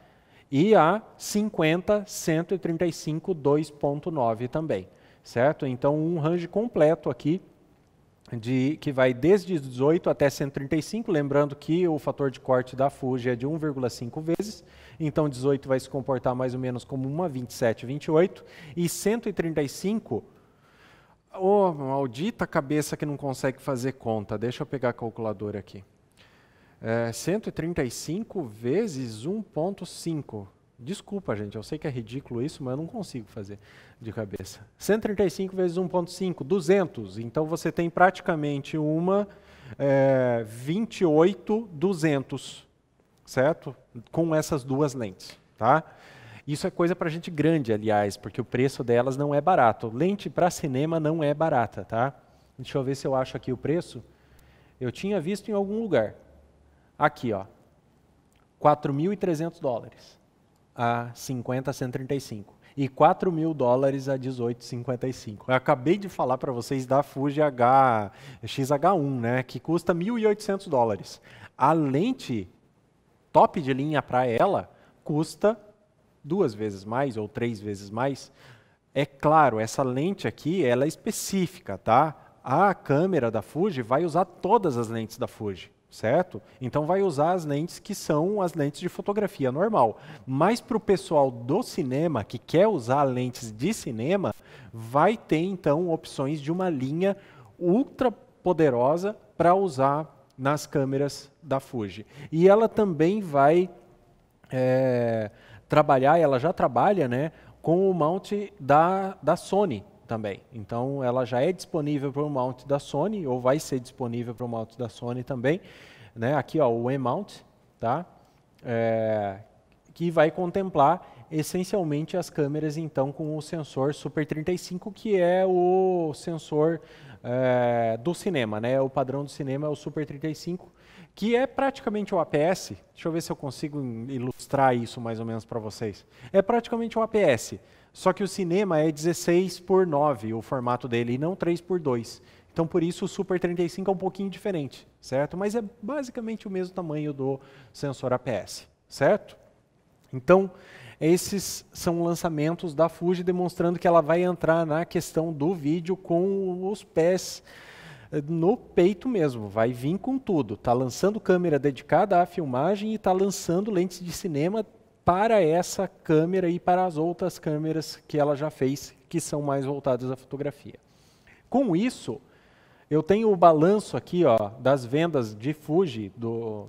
E a 2.9 também, certo? Então, um range completo aqui de, que vai desde 18 até 135, lembrando que o fator de corte da Fuji é de 1,5 vezes, então 18 vai se comportar mais ou menos como uma 27, 28, e 135 Ô, oh, maldita cabeça que não consegue fazer conta. Deixa eu pegar a calculadora aqui. É, 135 vezes 1.5. Desculpa, gente, eu sei que é ridículo isso, mas eu não consigo fazer de cabeça. 135 vezes 1.5, 200. Então você tem praticamente uma é, 28 200, certo? Com essas duas lentes, tá? Isso é coisa para gente grande, aliás, porque o preço delas não é barato. Lente para cinema não é barata, tá? Deixa eu ver se eu acho aqui o preço. Eu tinha visto em algum lugar. Aqui, ó. 4.300 dólares a 50 135 e 4 mil dólares a 18,55. Eu acabei de falar para vocês da Fuji H, XH1, né, que custa 1.800 dólares. A lente top de linha para ela custa duas vezes mais ou três vezes mais. É claro, essa lente aqui, ela é específica, tá? A câmera da Fuji vai usar todas as lentes da Fuji, certo? Então vai usar as lentes que são as lentes de fotografia normal. Mas para o pessoal do cinema que quer usar lentes de cinema, vai ter então opções de uma linha ultra poderosa para usar nas câmeras da Fuji. E ela também vai é, trabalhar, ela já trabalha né, com o mount da, da Sony também. Então, ela já é disponível para o mount da Sony, ou vai ser disponível para o mount da Sony também. Né? Aqui, ó, o E-mount, tá? É, que vai contemplar essencialmente as câmeras então com o sensor Super 35 que é o sensor é, do cinema, né? O padrão do cinema é o Super 35 que é praticamente o APS. Deixa eu ver se eu consigo ilustrar isso mais ou menos para vocês. É praticamente o APS, só que o cinema é 16 por 9 o formato dele, e não 3 por 2. Então, por isso, o Super 35 é um pouquinho diferente, certo? Mas é basicamente o mesmo tamanho do sensor APS, certo? Então, esses são lançamentos da Fuji, demonstrando que ela vai entrar na questão do vídeo com os pés é, no peito mesmo, vai vir com tudo. Está lançando câmera dedicada à filmagem e está lançando lentes de cinema para essa câmera e para as outras câmeras que ela já fez, que são mais voltadas à fotografia. Com isso, eu tenho o balanço aqui ó, das vendas de Fuji do,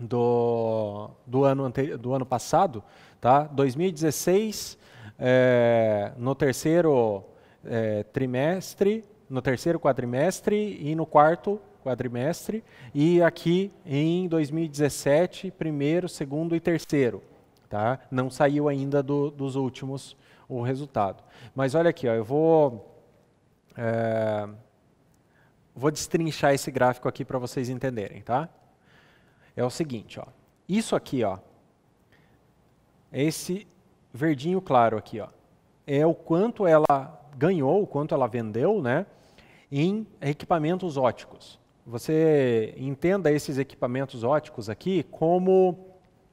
do, do, ano, do ano passado. Tá? 2016, é, no terceiro é, trimestre, no terceiro quadrimestre e no quarto quadrimestre, e aqui em 2017, primeiro, segundo e terceiro. Tá? Não saiu ainda do, dos últimos o resultado. Mas olha aqui, ó, eu vou, é, vou destrinchar esse gráfico aqui para vocês entenderem. Tá? É o seguinte, ó, isso aqui, ó, esse verdinho claro aqui, ó, é o quanto ela ganhou, quanto ela vendeu, né, em equipamentos óticos. Você entenda esses equipamentos óticos aqui como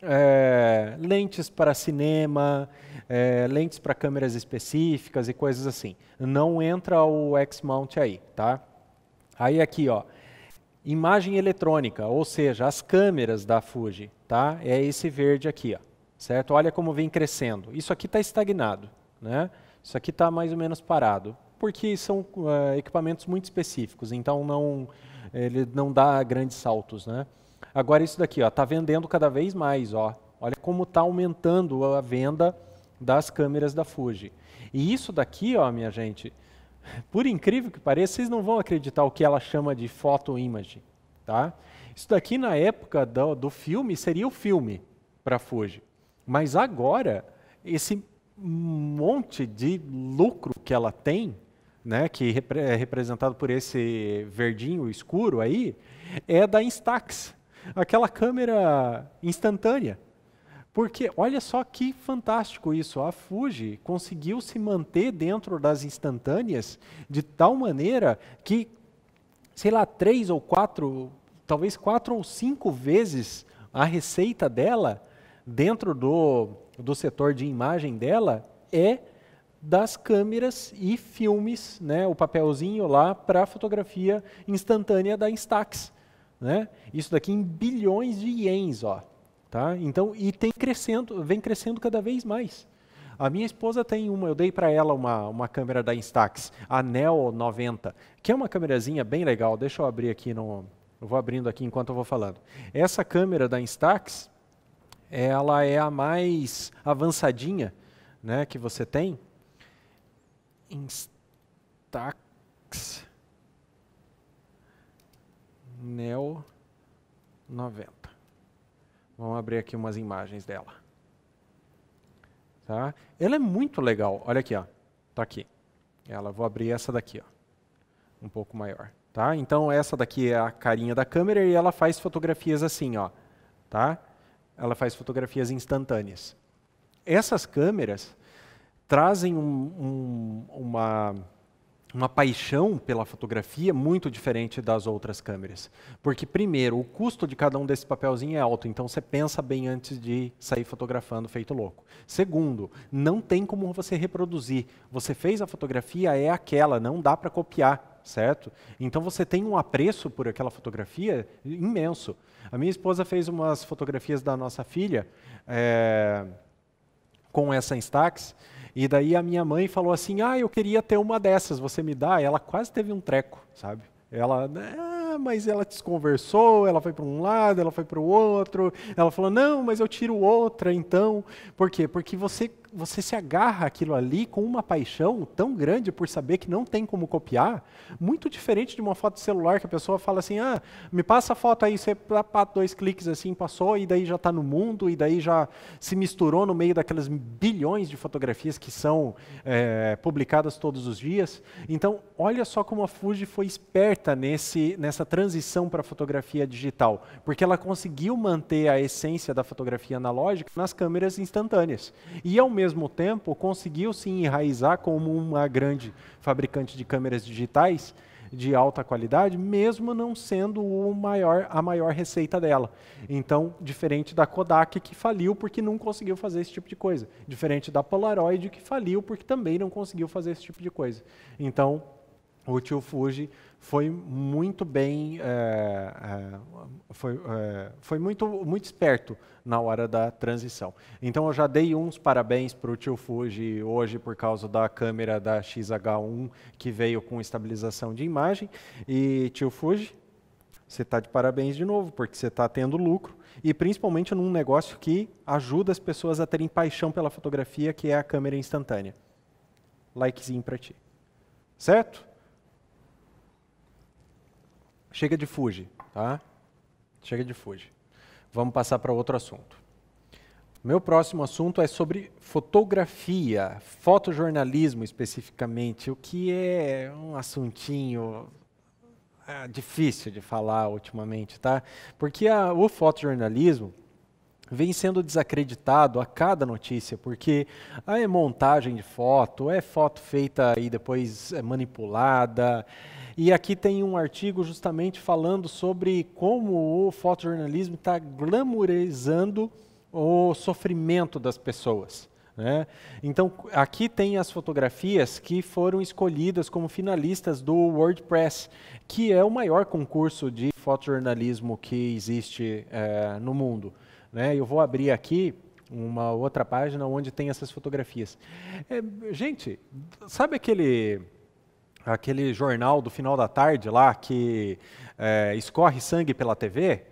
é, lentes para cinema, é, lentes para câmeras específicas e coisas assim. Não entra o X-Mount aí, tá? Aí aqui, ó, imagem eletrônica, ou seja, as câmeras da Fuji, tá? É esse verde aqui, ó, certo? Olha como vem crescendo. Isso aqui está estagnado, né? Isso aqui está mais ou menos parado, porque são é, equipamentos muito específicos, então não, ele não dá grandes saltos. Né? Agora isso daqui está vendendo cada vez mais. Ó. Olha como está aumentando a venda das câmeras da Fuji. E isso daqui, ó, minha gente, por incrível que pareça, vocês não vão acreditar o que ela chama de photo image. Tá? Isso daqui na época do, do filme seria o filme para Fuji. Mas agora, esse monte de lucro que ela tem, né, que é representado por esse verdinho escuro aí, é da Instax, aquela câmera instantânea. Porque olha só que fantástico isso, a Fuji conseguiu se manter dentro das instantâneas de tal maneira que, sei lá, três ou quatro, talvez quatro ou cinco vezes a receita dela dentro do do setor de imagem dela é das câmeras e filmes, né, o papelzinho lá para fotografia instantânea da Instax. Né? Isso daqui em bilhões de ienes, ó, tá? Então e tem crescendo, vem crescendo cada vez mais. A minha esposa tem uma, eu dei para ela uma, uma câmera da Instax, a Neo 90, que é uma câmerazinha bem legal. Deixa eu abrir aqui no, eu vou abrindo aqui enquanto eu vou falando. Essa câmera da Instax, ela é a mais avançadinha né, que você tem. Instax Neo 90. Vamos abrir aqui umas imagens dela. Tá? Ela é muito legal. Olha aqui, ó. Tá aqui. Ela vou abrir essa daqui, ó. Um pouco maior, tá? Então essa daqui é a carinha da câmera e ela faz fotografias assim, ó, tá? ela faz fotografias instantâneas. Essas câmeras trazem um, um, uma uma paixão pela fotografia muito diferente das outras câmeras. Porque, primeiro, o custo de cada um desses papelzinhos é alto, então você pensa bem antes de sair fotografando feito louco. Segundo, não tem como você reproduzir. Você fez a fotografia, é aquela, não dá para copiar, certo? Então você tem um apreço por aquela fotografia imenso. A minha esposa fez umas fotografias da nossa filha é, com essa Instax, e daí a minha mãe falou assim: ah, eu queria ter uma dessas, você me dá? ela quase teve um treco, sabe? Ela, ah, mas ela desconversou, ela foi para um lado, ela foi para o outro. Ela falou: não, mas eu tiro outra então. Por quê? Porque você você se agarra aquilo ali com uma paixão tão grande por saber que não tem como copiar, muito diferente de uma foto de celular que a pessoa fala assim, ah, me passa a foto aí, você pá, dois cliques assim, passou e daí já está no mundo e daí já se misturou no meio daquelas bilhões de fotografias que são é, publicadas todos os dias. Então, olha só como a Fuji foi esperta nesse, nessa transição para a fotografia digital, porque ela conseguiu manter a essência da fotografia analógica nas câmeras instantâneas e ao mesmo mesmo tempo, conseguiu se enraizar como uma grande fabricante de câmeras digitais de alta qualidade, mesmo não sendo maior, a maior receita dela. Então, diferente da Kodak, que faliu porque não conseguiu fazer esse tipo de coisa. Diferente da Polaroid, que faliu porque também não conseguiu fazer esse tipo de coisa. Então, o tio Fuji foi muito bem, é, foi, é, foi muito, muito esperto na hora da transição. Então eu já dei uns parabéns para o tio Fuji hoje por causa da câmera da XH1 que veio com estabilização de imagem. E tio Fuji, você está de parabéns de novo, porque você está tendo lucro e principalmente num negócio que ajuda as pessoas a terem paixão pela fotografia, que é a câmera instantânea. Likezinho para ti. Certo? Chega de fuge, tá? Chega de fuge. Vamos passar para outro assunto. Meu próximo assunto é sobre fotografia, fotojornalismo especificamente, o que é um assuntinho é, difícil de falar ultimamente, tá? Porque a, o fotojornalismo vem sendo desacreditado a cada notícia, porque é montagem de foto, é foto feita e depois é manipulada, e aqui tem um artigo justamente falando sobre como o fotojornalismo está glamourizando o sofrimento das pessoas. Né? Então, aqui tem as fotografias que foram escolhidas como finalistas do WordPress, que é o maior concurso de fotojornalismo que existe é, no mundo. Né? Eu vou abrir aqui uma outra página onde tem essas fotografias. É, gente, sabe aquele aquele jornal do final da tarde lá que é, escorre sangue pela TV,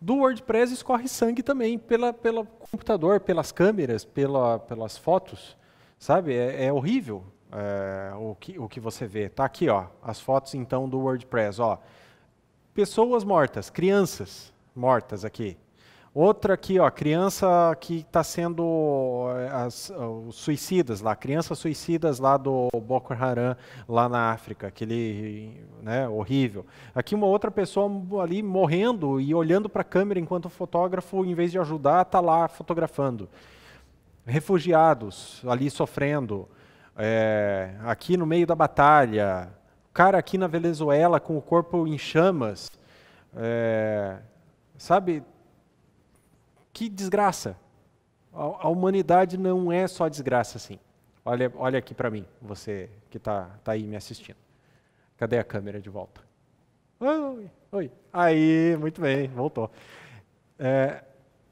do WordPress escorre sangue também pela, pelo computador, pelas câmeras, pela, pelas fotos, sabe? É, é horrível é, o, que, o que você vê. Tá aqui, ó, as fotos então do WordPress, ó. Pessoas mortas, crianças mortas aqui. Outra aqui, ó, criança que está sendo eh, as, os suicidas lá, crianças suicidas lá do Boko Haram, lá na África, aquele né, horrível. Aqui uma outra pessoa ali morrendo e olhando para a câmera enquanto o fotógrafo, em vez de ajudar, está lá fotografando. Refugiados ali sofrendo, é, aqui no meio da batalha, o cara aqui na Venezuela com o corpo em chamas, é, sabe? Que desgraça! A, a humanidade não é só desgraça assim. Olha, olha aqui para mim, você que está tá aí me assistindo. Cadê a câmera de volta? Oi, oi. Aí, muito bem, voltou. É,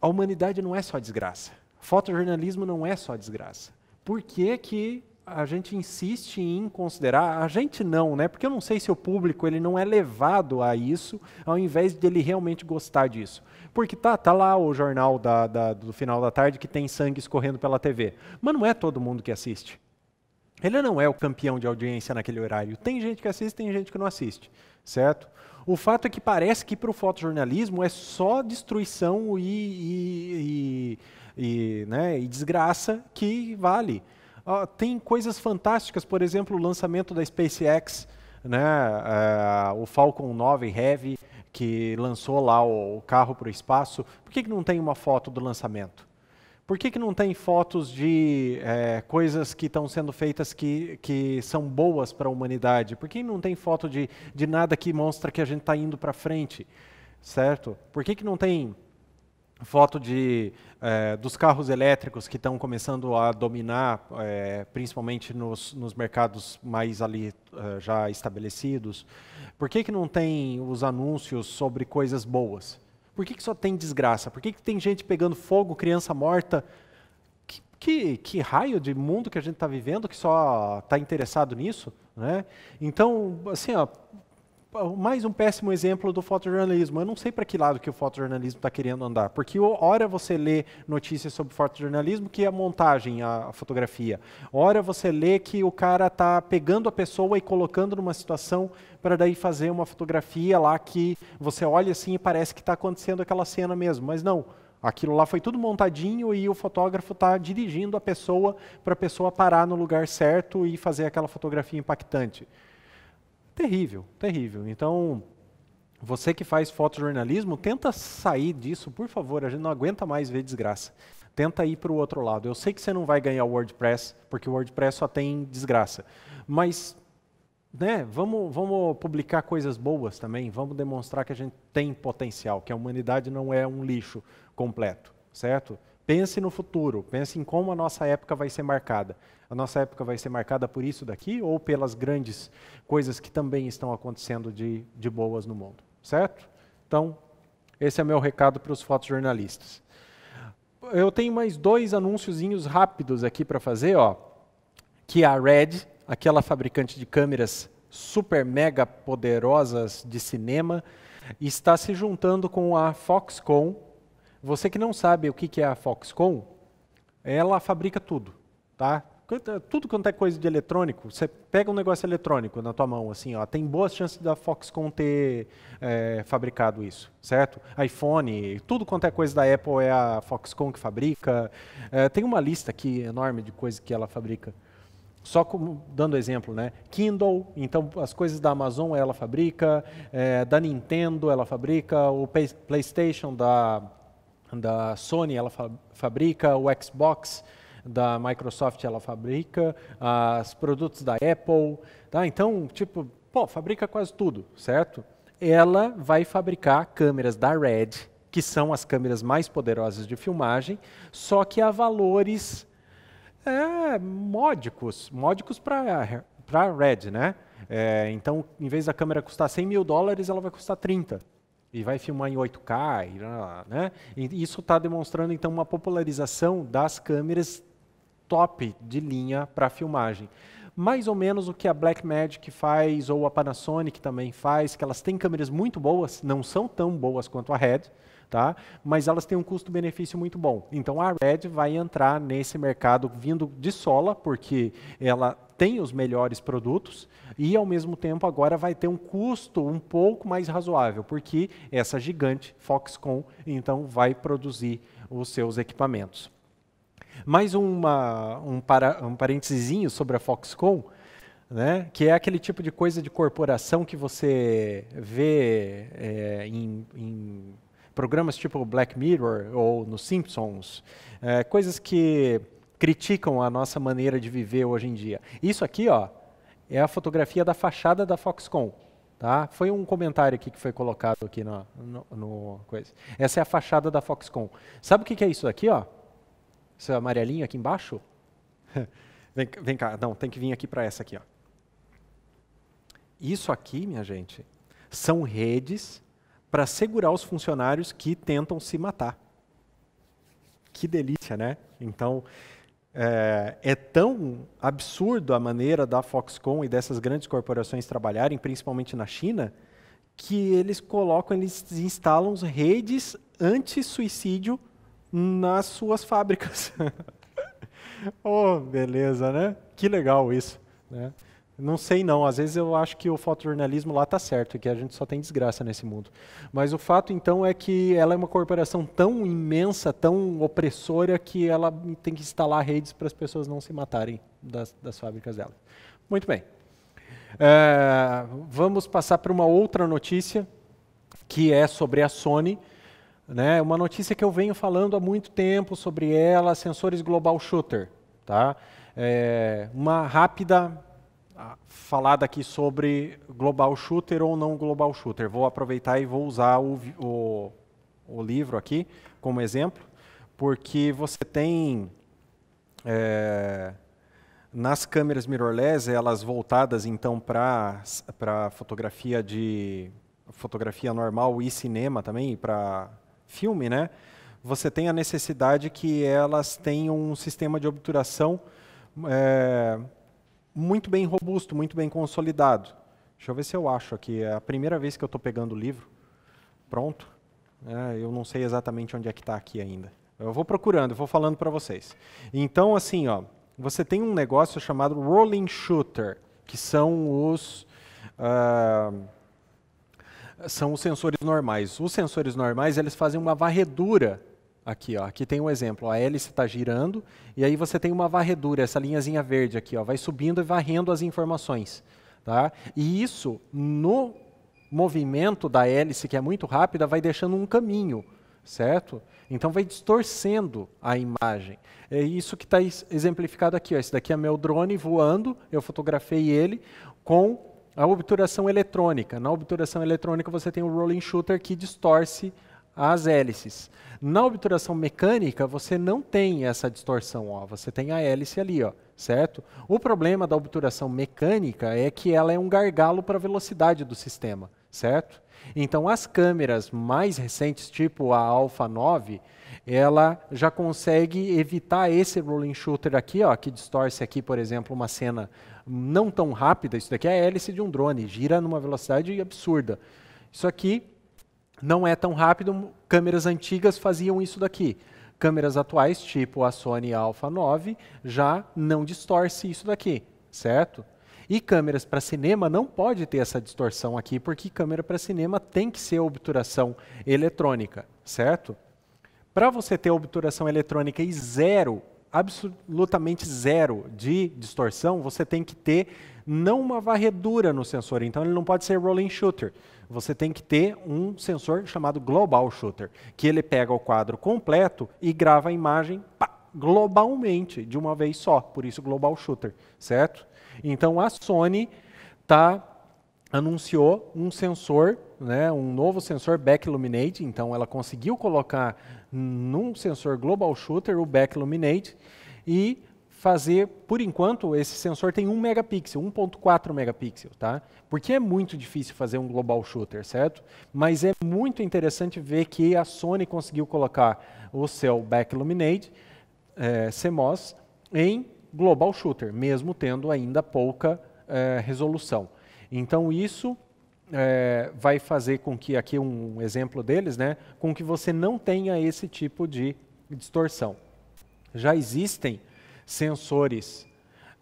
a humanidade não é só desgraça. Fotojornalismo não é só desgraça. Por que que a gente insiste em considerar, a gente não, né? Porque eu não sei se o público ele não é levado a isso, ao invés de ele realmente gostar disso. Porque tá, tá lá o jornal da, da, do final da tarde que tem sangue escorrendo pela TV. Mas não é todo mundo que assiste. Ele não é o campeão de audiência naquele horário. Tem gente que assiste, tem gente que não assiste, certo? O fato é que parece que para o fotojornalismo é só destruição e, e, e, e né, desgraça que vale. Uh, tem coisas fantásticas, por exemplo, o lançamento da SpaceX, né? Uh, o Falcon 9 Heavy, que lançou lá o, o carro para o espaço. Por que, que não tem uma foto do lançamento? Por que, que não tem fotos de é, coisas que estão sendo feitas que, que são boas para a humanidade? Por que não tem foto de, de nada que mostra que a gente está indo para frente? Certo? Por que, que não tem foto de, eh, dos carros elétricos que estão começando a dominar, eh, principalmente nos, nos, mercados mais ali eh, já estabelecidos, por que, que não tem os anúncios sobre coisas boas? Por que, que só tem desgraça? Por que, que tem gente pegando fogo, criança morta? Que, que, que raio de mundo que a gente está vivendo que só está interessado nisso? Né? Então, assim, ó, mais um péssimo exemplo do fotojornalismo. Eu não sei para que lado que o fotojornalismo está querendo andar, porque hora você lê notícias sobre fotojornalismo que é a montagem, a, a fotografia. Hora você lê que o cara está pegando a pessoa e colocando numa situação para daí fazer uma fotografia lá que você olha assim e parece que está acontecendo aquela cena mesmo, mas não. Aquilo lá foi tudo montadinho e o fotógrafo está dirigindo a pessoa para a pessoa parar no lugar certo e fazer aquela fotografia impactante terrível, terrível. Então, você que faz fotojornalismo, tenta sair disso, por favor, a gente não aguenta mais ver desgraça. Tenta ir para o outro lado. Eu sei que você não vai ganhar o WordPress, porque o WordPress só tem desgraça. Mas né, vamos, vamos publicar coisas boas também, vamos demonstrar que a gente tem potencial, que a humanidade não é um lixo completo, certo? Pense no futuro, pense em como a nossa época vai ser marcada. A nossa época vai ser marcada por isso daqui ou pelas grandes coisas que também estão acontecendo de, de boas no mundo, certo? Então, esse é meu recado para os fotojornalistas. Eu tenho mais dois anúnciozinhos rápidos aqui para fazer, ó, que é a Red, aquela fabricante de câmeras super mega poderosas de cinema, está se juntando com a Foxconn. Você que não sabe o que é a Foxconn, ela fabrica tudo, tá? Tudo quanto é coisa de eletrônico, você pega um negócio eletrônico na tua mão, assim, ó, tem boas chances da Foxconn ter é, fabricado isso, certo? iPhone, tudo quanto é coisa da Apple é a Foxconn que fabrica. É, tem uma lista aqui enorme de coisas que ela fabrica. Só como, dando exemplo, né? Kindle, então as coisas da Amazon ela fabrica, é, da Nintendo ela fabrica, o PlayStation da, da Sony ela fa fabrica, o Xbox da Microsoft ela fabrica, os produtos da Apple, tá? Então, tipo, pô, fabrica quase tudo, certo? Ela vai fabricar câmeras da Red, que são as câmeras mais poderosas de filmagem, só que a valores é, módicos, módicos para para Red, né? É, então, em vez da câmera custar 100 mil dólares, ela vai custar 30 e vai filmar em 8K, né? E isso está demonstrando então uma popularização das câmeras top de linha para filmagem. Mais ou menos o que a Blackmagic faz ou a Panasonic também faz, que elas têm câmeras muito boas, não são tão boas quanto a Red, tá? Mas elas têm um custo-benefício muito bom. Então a Red vai entrar nesse mercado vindo de sola, porque ela tem os melhores produtos e, ao mesmo tempo, agora vai ter um custo um pouco mais razoável, porque essa gigante Foxconn então vai produzir os seus equipamentos. Mais uma, um, para, um parênteses sobre a Foxconn, né? que é aquele tipo de coisa de corporação que você vê é, em, em, programas tipo Black Mirror ou nos Simpsons, é, coisas que criticam a nossa maneira de viver hoje em dia. Isso aqui ó, é a fotografia da fachada da Foxconn. Tá? Foi um comentário aqui que foi colocado aqui no, no, no coisa. Essa é a fachada da Foxconn. Sabe o que, que é isso aqui? Ó? Esse amarelinho aqui embaixo? vem, vem cá, não, tem que vir aqui para essa aqui. Ó. Isso aqui, minha gente, são redes para segurar os funcionários que tentam se matar. Que delícia, né? Então, é, é, tão absurdo a maneira da Foxconn e dessas grandes corporações trabalharem, principalmente na China, que eles colocam, eles instalam redes anti-suicídio nas suas fábricas. oh, beleza, né? Que legal isso, né? Não sei não, às vezes eu acho que o fotojornalismo lá está certo, que a gente só tem desgraça nesse mundo. Mas o fato então é que ela é uma corporação tão imensa, tão opressora, que ela tem que instalar redes para as pessoas não se matarem das, das fábricas dela. Muito bem. É, vamos passar para uma outra notícia, que é sobre a Sony né? Uma notícia que eu venho falando há muito tempo sobre ela, sensores global shooter, tá? É, uma rápida ah, falada aqui sobre global shooter ou não global shooter. Vou aproveitar e vou usar o, o, o livro aqui como exemplo, porque você tem é, nas câmeras mirrorless, elas voltadas então para para fotografia de fotografia normal e cinema também, para filme, né? Você tem a necessidade que elas tenham um sistema de obturação é, muito bem robusto, muito bem consolidado. Deixa eu ver se eu acho aqui. É a primeira vez que eu estou pegando o livro. Pronto. É, eu não sei exatamente onde é que está aqui ainda. Eu vou procurando, eu vou falando para vocês. Então, assim, ó, você tem um negócio chamado rolling shooter, que são os uh, são os sensores normais. Os sensores normais, eles fazem uma varredura aqui, ó. Aqui tem um exemplo, a hélice está girando e aí você tem uma varredura, essa linhazinha verde aqui, ó, vai subindo e varrendo as informações, tá? E isso no movimento da hélice, que é muito rápida, vai deixando um caminho, certo? Então vai distorcendo a imagem. É isso que está exemplificado aqui. Ó. Esse daqui é meu drone voando, eu fotografei ele com a obturação eletrônica. Na obturação eletrônica você tem o rolling shooter que distorce as hélices. Na obturação mecânica você não tem essa distorção, ó, você tem a hélice ali, ó, certo? O problema da obturação mecânica é que ela é um gargalo para a velocidade do sistema, certo? Então as câmeras mais recentes, tipo a Alpha 9, ela já consegue evitar esse rolling shooter aqui, ó, que distorce aqui, por exemplo, uma cena não tão rápida, isso daqui é a hélice de um drone, gira numa velocidade absurda. Isso aqui não é tão rápido, câmeras antigas faziam isso daqui. Câmeras atuais, tipo a Sony Alpha 9, já não distorce isso daqui, certo? E câmeras para cinema não pode ter essa distorção aqui, porque câmera para cinema tem que ser obturação eletrônica, certo? Para você ter obturação eletrônica e zero absolutamente zero de distorção, você tem que ter não uma varredura no sensor, então ele não pode ser rolling shutter. Você tem que ter um sensor chamado global shutter, que ele pega o quadro completo e grava a imagem pá, globalmente, de uma vez só, por isso global shutter, certo? Então a Sony tá anunciou um sensor, né, um novo sensor back illuminate, então ela conseguiu colocar num sensor Global Shooter, o Back Luminate, e fazer, por enquanto, esse sensor tem 1 megapixel, 1.4 megapixel, tá? Porque é muito difícil fazer um global shooter, certo? Mas é muito interessante ver que a Sony conseguiu colocar o seu Back Luminate, é, CMOS, em global shooter, mesmo tendo ainda pouca é, resolução. Então isso é, vai fazer com que, aqui um exemplo deles, né, com que você não tenha esse tipo de distorção. Já existem sensores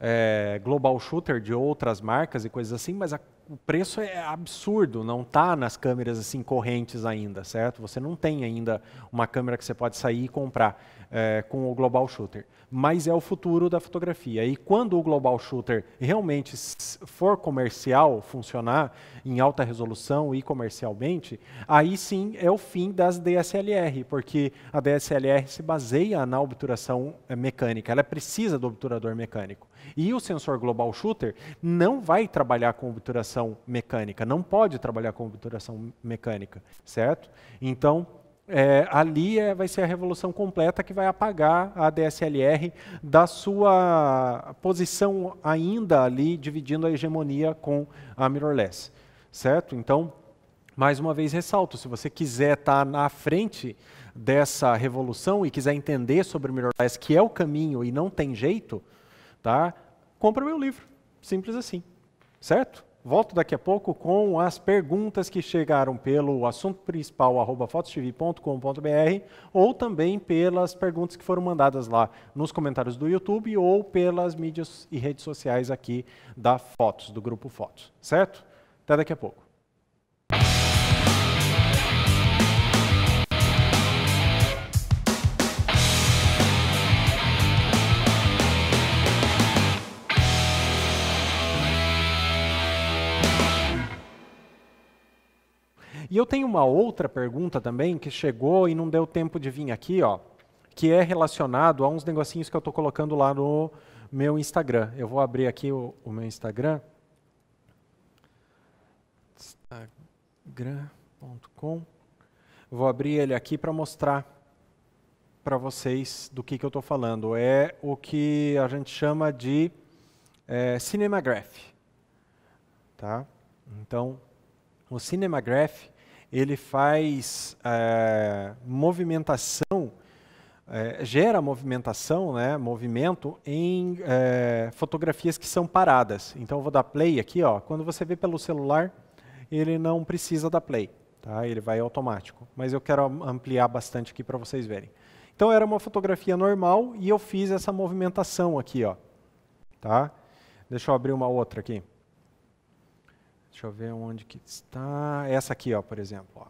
é, global shooter de outras marcas e coisas assim, mas a o preço é absurdo, não está nas câmeras assim correntes ainda, certo? Você não tem ainda uma câmera que você pode sair e comprar é, com o Global Shooter. Mas é o futuro da fotografia. E quando o Global Shooter realmente for comercial, funcionar em alta resolução e comercialmente, aí sim é o fim das DSLR, porque a DSLR se baseia na obturação eh, mecânica, ela precisa do obturador mecânico. E o sensor Global Shooter não vai trabalhar com obturação obturação mecânica. Não pode trabalhar com obturação mecânica, certo? Então, é, ali é, vai ser a revolução completa que vai apagar a DSLR da sua posição ainda ali, dividindo a hegemonia com a mirrorless, certo? Então, mais uma vez ressalto, se você quiser estar tá na frente dessa revolução e quiser entender sobre mirrorless, que é o caminho e não tem jeito, tá? Compra meu livro, simples assim, certo? Volto daqui a pouco com as perguntas que chegaram pelo assunto principal fototv.com.br ou também pelas perguntas que foram mandadas lá nos comentários do YouTube ou pelas mídias e redes sociais aqui da Fotos, do grupo Fotos, certo? Até daqui a pouco. E eu tenho uma outra pergunta também que chegou e não deu tempo de vir aqui, ó, que é relacionado a uns negocinhos que eu estou colocando lá no meu Instagram. Eu vou abrir aqui o, o meu Instagram. Instagram.com. Vou abrir ele aqui para mostrar para vocês do que, que eu estou falando. É o que a gente chama de é, Cinemagraph. Tá? Então, o Cinemagraph ele faz é, movimentação, é, gera movimentação, né, movimento em é, fotografias que são paradas. Então eu vou dar play aqui, ó. Quando você vê pelo celular, ele não precisa dar play, tá? Ele vai automático. Mas eu quero ampliar bastante aqui para vocês verem. Então era uma fotografia normal e eu fiz essa movimentação aqui, ó, tá? Deixa eu abrir uma outra aqui. Deixa eu ver onde que está. Essa aqui, ó, por exemplo. Ó.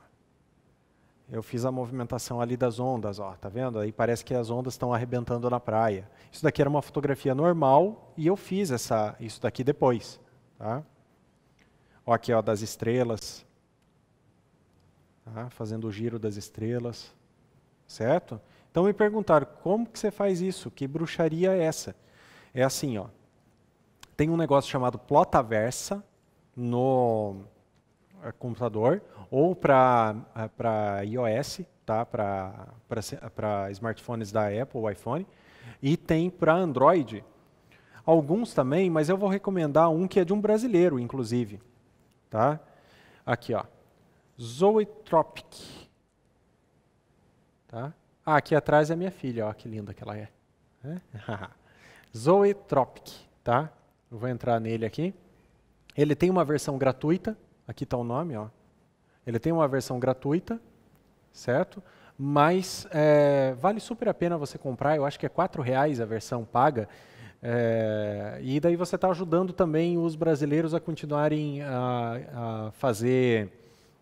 Eu fiz a movimentação ali das ondas, ó, tá vendo? Aí parece que as ondas estão arrebentando na praia. Isso daqui era uma fotografia normal e eu fiz essa, isso daqui depois. Tá? Ó, aqui ó, das estrelas. Tá? Fazendo o giro das estrelas. Certo? Então me perguntaram, como que você faz isso? Que bruxaria é essa? É assim, ó. Tem um negócio chamado plotaversa, no eh, computador ou para eh, iOS, tá? para smartphones da Apple, iPhone, e tem para Android. Alguns também, mas eu vou recomendar um que é de um brasileiro, inclusive. Tá? Aqui, ó. Zoetropic. Tá? Ah, aqui atrás é minha filha, ó, que linda que ela é. é? Zoetropic, tá? Eu vou entrar nele aqui. Ele tem uma versão gratuita, aqui está o nome, ó. ele tem uma versão gratuita, certo? Mas é, vale super a pena você comprar, eu acho que é quatro reais a versão paga, é, e daí você está ajudando também os brasileiros a continuarem a, a fazer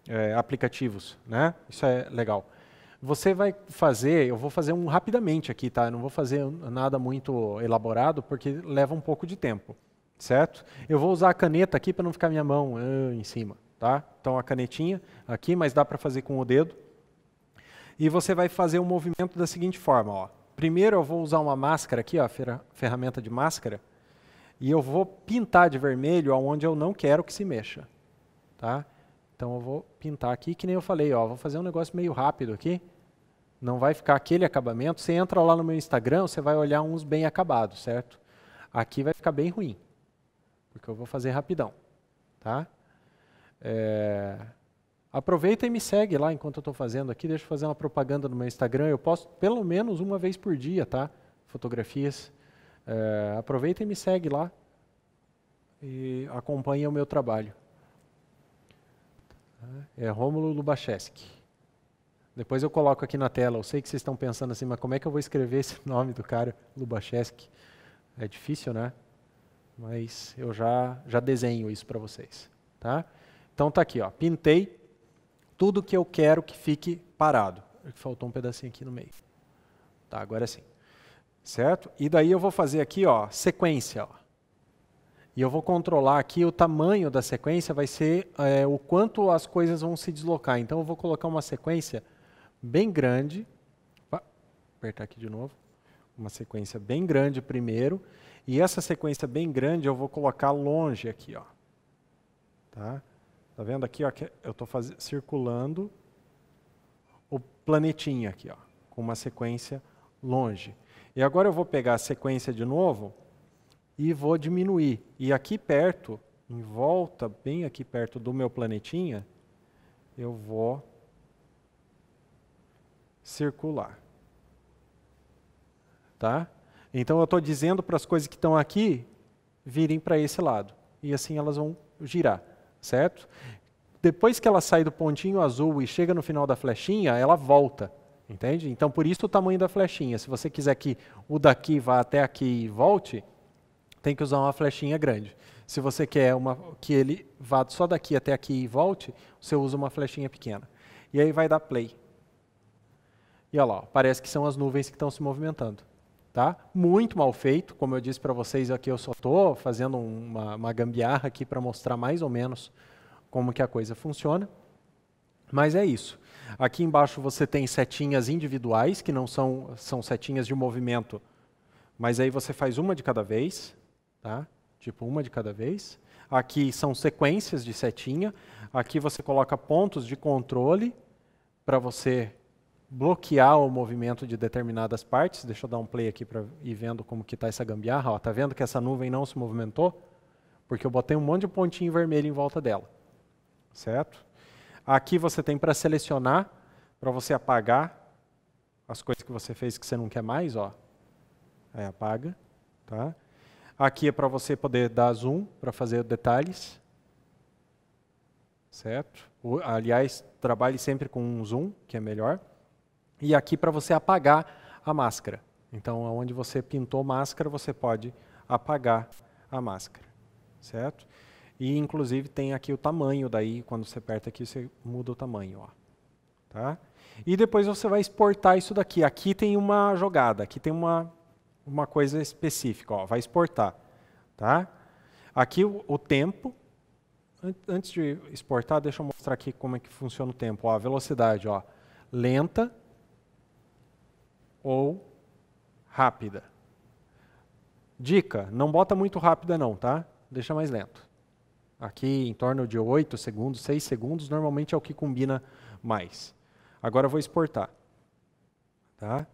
é, aplicativos, né? Isso é legal. Você vai fazer, eu vou fazer um rapidamente aqui, tá? Eu não vou fazer nada muito elaborado, porque leva um pouco de tempo certo? Eu vou usar a caneta aqui para não ficar minha mão uh, em cima, tá? Então a canetinha aqui, mas dá para fazer com o dedo. E você vai fazer o um movimento da seguinte forma, ó. Primeiro eu vou usar uma máscara aqui, ó, a ferramenta de máscara, e eu vou pintar de vermelho aonde eu não quero que se mexa, tá? Então eu vou pintar aqui, que nem eu falei, ó, vou fazer um negócio meio rápido aqui. Não vai ficar aquele acabamento. Você entra lá no meu Instagram, você vai olhar uns bem acabados, certo? Aqui vai ficar bem ruim porque eu vou fazer rapidão, tá? É... Aproveita e me segue lá enquanto eu estou fazendo aqui. Deixa eu fazer uma propaganda no meu Instagram. Eu posto pelo menos uma vez por dia, tá? Fotografias. É... Aproveita e me segue lá e acompanha o meu trabalho. Tá? É Rômulo Lubacheski. Depois eu coloco aqui na tela. Eu sei que vocês estão pensando assim, mas como é que eu vou escrever esse nome do cara, Lubacheski? É difícil, né? mas eu já, já desenho isso para vocês. Tá? Então tá aqui, ó, pintei tudo que eu quero que fique parado. Faltou um pedacinho aqui no meio. Tá, agora sim. Certo? E daí eu vou fazer aqui, ó, sequência. Ó. E eu vou controlar aqui o tamanho da sequência, vai ser é, o quanto as coisas vão se deslocar. Então eu vou colocar uma sequência bem grande. Opa, apertar aqui de novo. Uma sequência bem grande primeiro. E essa sequência bem grande eu vou colocar longe aqui. Ó. Tá? tá vendo aqui? Ó, que eu estou circulando o planetinha aqui, ó, com uma sequência longe. E agora eu vou pegar a sequência de novo e vou diminuir. E aqui perto, em volta, bem aqui perto do meu planetinha, eu vou circular. Tá? Então eu estou dizendo para as coisas que estão aqui virem para esse lado. E assim elas vão girar, certo? Depois que ela sai do pontinho azul e chega no final da flechinha, ela volta, entende? Então por isso o tamanho da flechinha. Se você quiser que o daqui vá até aqui e volte, tem que usar uma flechinha grande. Se você quer uma, que ele vá só daqui até aqui e volte, você usa uma flechinha pequena. E aí vai dar play. E olha lá, parece que são as nuvens que estão se movimentando. Tá? Muito mal feito, como eu disse para vocês aqui, eu só estou fazendo uma, uma gambiarra aqui para mostrar mais ou menos como que a coisa funciona. Mas é isso. Aqui embaixo você tem setinhas individuais, que não são, são setinhas de movimento, mas aí você faz uma de cada vez, tá? tipo uma de cada vez. Aqui são sequências de setinha. Aqui você coloca pontos de controle para você bloquear o movimento de determinadas partes. Deixa eu dar um play aqui para ir vendo como que está essa gambiarra. Ó, tá vendo que essa nuvem não se movimentou? Porque eu botei um monte de pontinho vermelho em volta dela. Certo? Aqui você tem para selecionar, para você apagar as coisas que você fez que você não quer mais. Ó. Aí apaga. Tá? Aqui é para você poder dar zoom, para fazer detalhes. Certo? O, aliás, trabalhe sempre com um zoom, que é melhor e aqui para você apagar a máscara. Então, onde você pintou máscara, você pode apagar a máscara, certo? E, inclusive, tem aqui o tamanho daí, quando você aperta aqui, você muda o tamanho, ó. Tá? E depois você vai exportar isso daqui. Aqui tem uma jogada, aqui tem uma, uma coisa específica, ó, vai exportar, tá? Aqui o, o tempo, antes de exportar, deixa eu mostrar aqui como é que funciona o tempo, ó, a velocidade, ó, lenta, ou rápida. Dica, não bota muito rápida não, tá? Deixa mais lento. Aqui em torno de 8 segundos, 6 segundos, normalmente é o que combina mais. Agora eu vou exportar. Tá?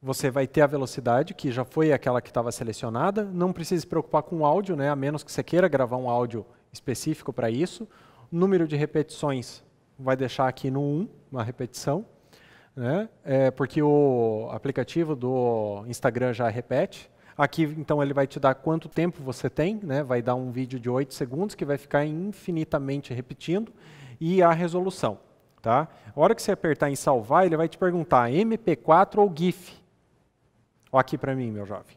Você vai ter a velocidade, que já foi aquela que estava selecionada. Não precisa se preocupar com o áudio, né? a menos que você queira gravar um áudio específico para isso. Número de repetições vai deixar aqui no 1, uma repetição né? É porque o aplicativo do Instagram já repete. Aqui, então, ele vai te dar quanto tempo você tem, né? vai dar um vídeo de 8 segundos que vai ficar infinitamente repetindo, e a resolução. Tá? A hora que você apertar em salvar, ele vai te perguntar MP4 ou GIF. Olha aqui para mim, meu jovem.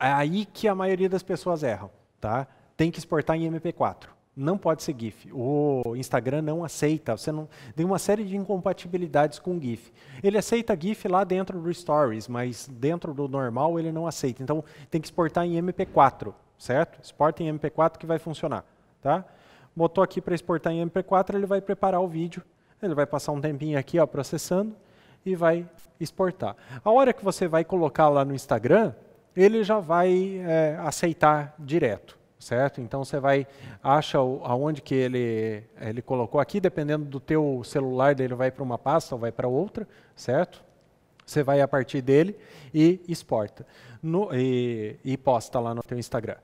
É aí que a maioria das pessoas erram. Tá? Tem que exportar em MP4 não pode ser GIF. O Instagram não aceita. Você não tem uma série de incompatibilidades com o GIF. Ele aceita GIF lá dentro do Stories, mas dentro do normal ele não aceita. Então tem que exportar em MP4, certo? Exporta em MP4 que vai funcionar, tá? Botou aqui para exportar em MP4, ele vai preparar o vídeo. Ele vai passar um tempinho aqui, ó, processando e vai exportar. A hora que você vai colocar lá no Instagram, ele já vai é, aceitar direto certo? Então você vai acha aonde que ele ele colocou aqui, dependendo do teu celular dele vai para uma pasta ou vai para outra, certo? Você vai a partir dele e exporta no, e, e, posta lá no teu Instagram.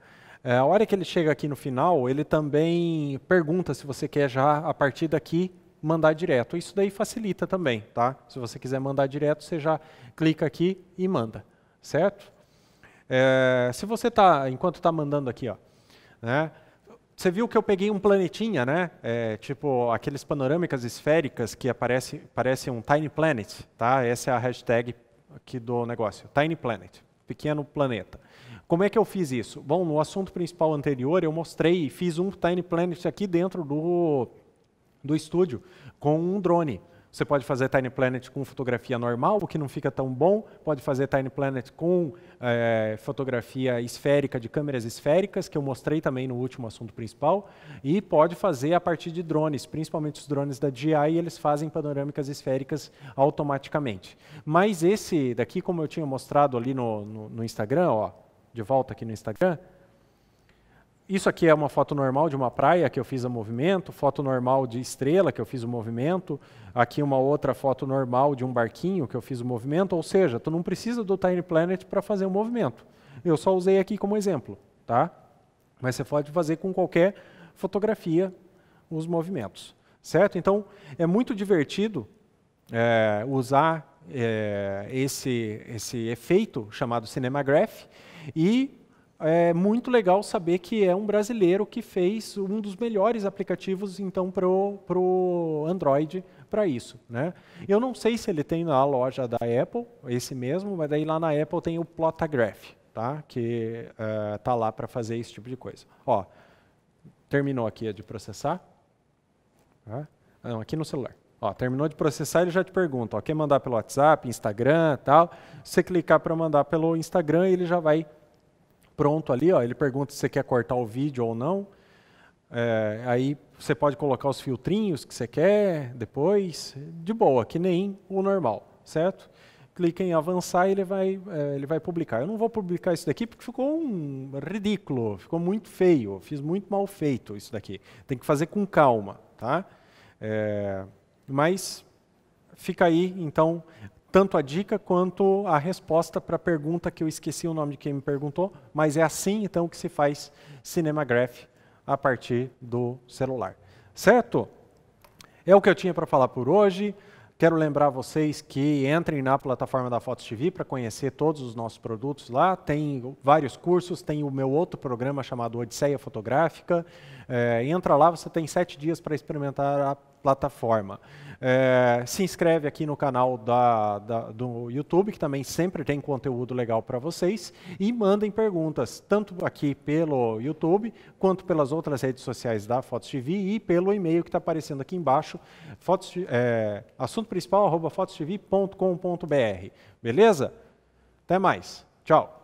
É, a hora que ele chega aqui no final, ele também pergunta se você quer já a partir daqui mandar direto. Isso daí facilita também, tá? Se você quiser mandar direto, você já clica aqui e manda, certo? É, se você está enquanto está mandando aqui, ó, né? Você viu que eu peguei um planetinha, né? É, tipo aqueles panorâmicas esféricas que aparece, parece um tiny planet, tá? Essa é a hashtag aqui do negócio, tiny planet, pequeno planeta. Como é que eu fiz isso? Bom, no assunto principal anterior eu mostrei e fiz um tiny planet aqui dentro do do estúdio com um drone. Você pode fazer Tiny Planet com fotografia normal, o que não fica tão bom. Pode fazer Tiny Planet com é, fotografia esférica, de câmeras esféricas, que eu mostrei também no último assunto principal. E pode fazer a partir de drones, principalmente os drones da DJI, eles fazem panorâmicas esféricas automaticamente. Mas esse daqui, como eu tinha mostrado ali no, no, no Instagram, ó, de volta aqui no Instagram, isso aqui é uma foto normal de uma praia que eu fiz o movimento, foto normal de estrela que eu fiz o movimento, aqui uma outra foto normal de um barquinho que eu fiz o movimento, ou seja, tu não precisa do Tiny Planet para fazer o um movimento. Eu só usei aqui como exemplo, tá? Mas você pode fazer com qualquer fotografia os movimentos, certo? Então, é muito divertido é, usar é, esse, esse efeito chamado Cinemagraph e é muito legal saber que é um brasileiro que fez um dos melhores aplicativos então para o Android para isso. Né? Eu não sei se ele tem na loja da Apple, esse mesmo, mas daí lá na Apple tem o Plotagraph, tá? que está é, lá para fazer esse tipo de coisa. Ó, terminou aqui de processar. Tá? Não, aqui no celular. Ó, terminou de processar, ele já te pergunta, ó, quer mandar pelo WhatsApp, Instagram tal. Se você clicar para mandar pelo Instagram, ele já vai pronto ali, ó, ele pergunta se você quer cortar o vídeo ou não. É, aí você pode colocar os filtrinhos que você quer depois, de boa, que nem o normal, certo? Clica em avançar e ele vai, é, ele vai publicar. Eu não vou publicar isso daqui porque ficou um ridículo, ficou muito feio, fiz muito mal feito isso daqui. Tem que fazer com calma, tá? É, mas fica aí, então, tanto a dica quanto a resposta para a pergunta que eu esqueci o nome de quem me perguntou, mas é assim então que se faz Cinemagraph a partir do celular. Certo? É o que eu tinha para falar por hoje. Quero lembrar vocês que entrem na plataforma da Fotos TV para conhecer todos os nossos produtos lá. Tem vários cursos, tem o meu outro programa chamado Odisseia Fotográfica. É, entra lá, você tem sete dias para experimentar a plataforma. É, se inscreve aqui no canal da, da, do YouTube, que também sempre tem conteúdo legal para vocês, e mandem perguntas, tanto aqui pelo YouTube, quanto pelas outras redes sociais da Fotos TV e pelo e-mail que está aparecendo aqui embaixo, fotos, é, assunto principal, arroba fotostv.com.br. Beleza? Até mais. Tchau.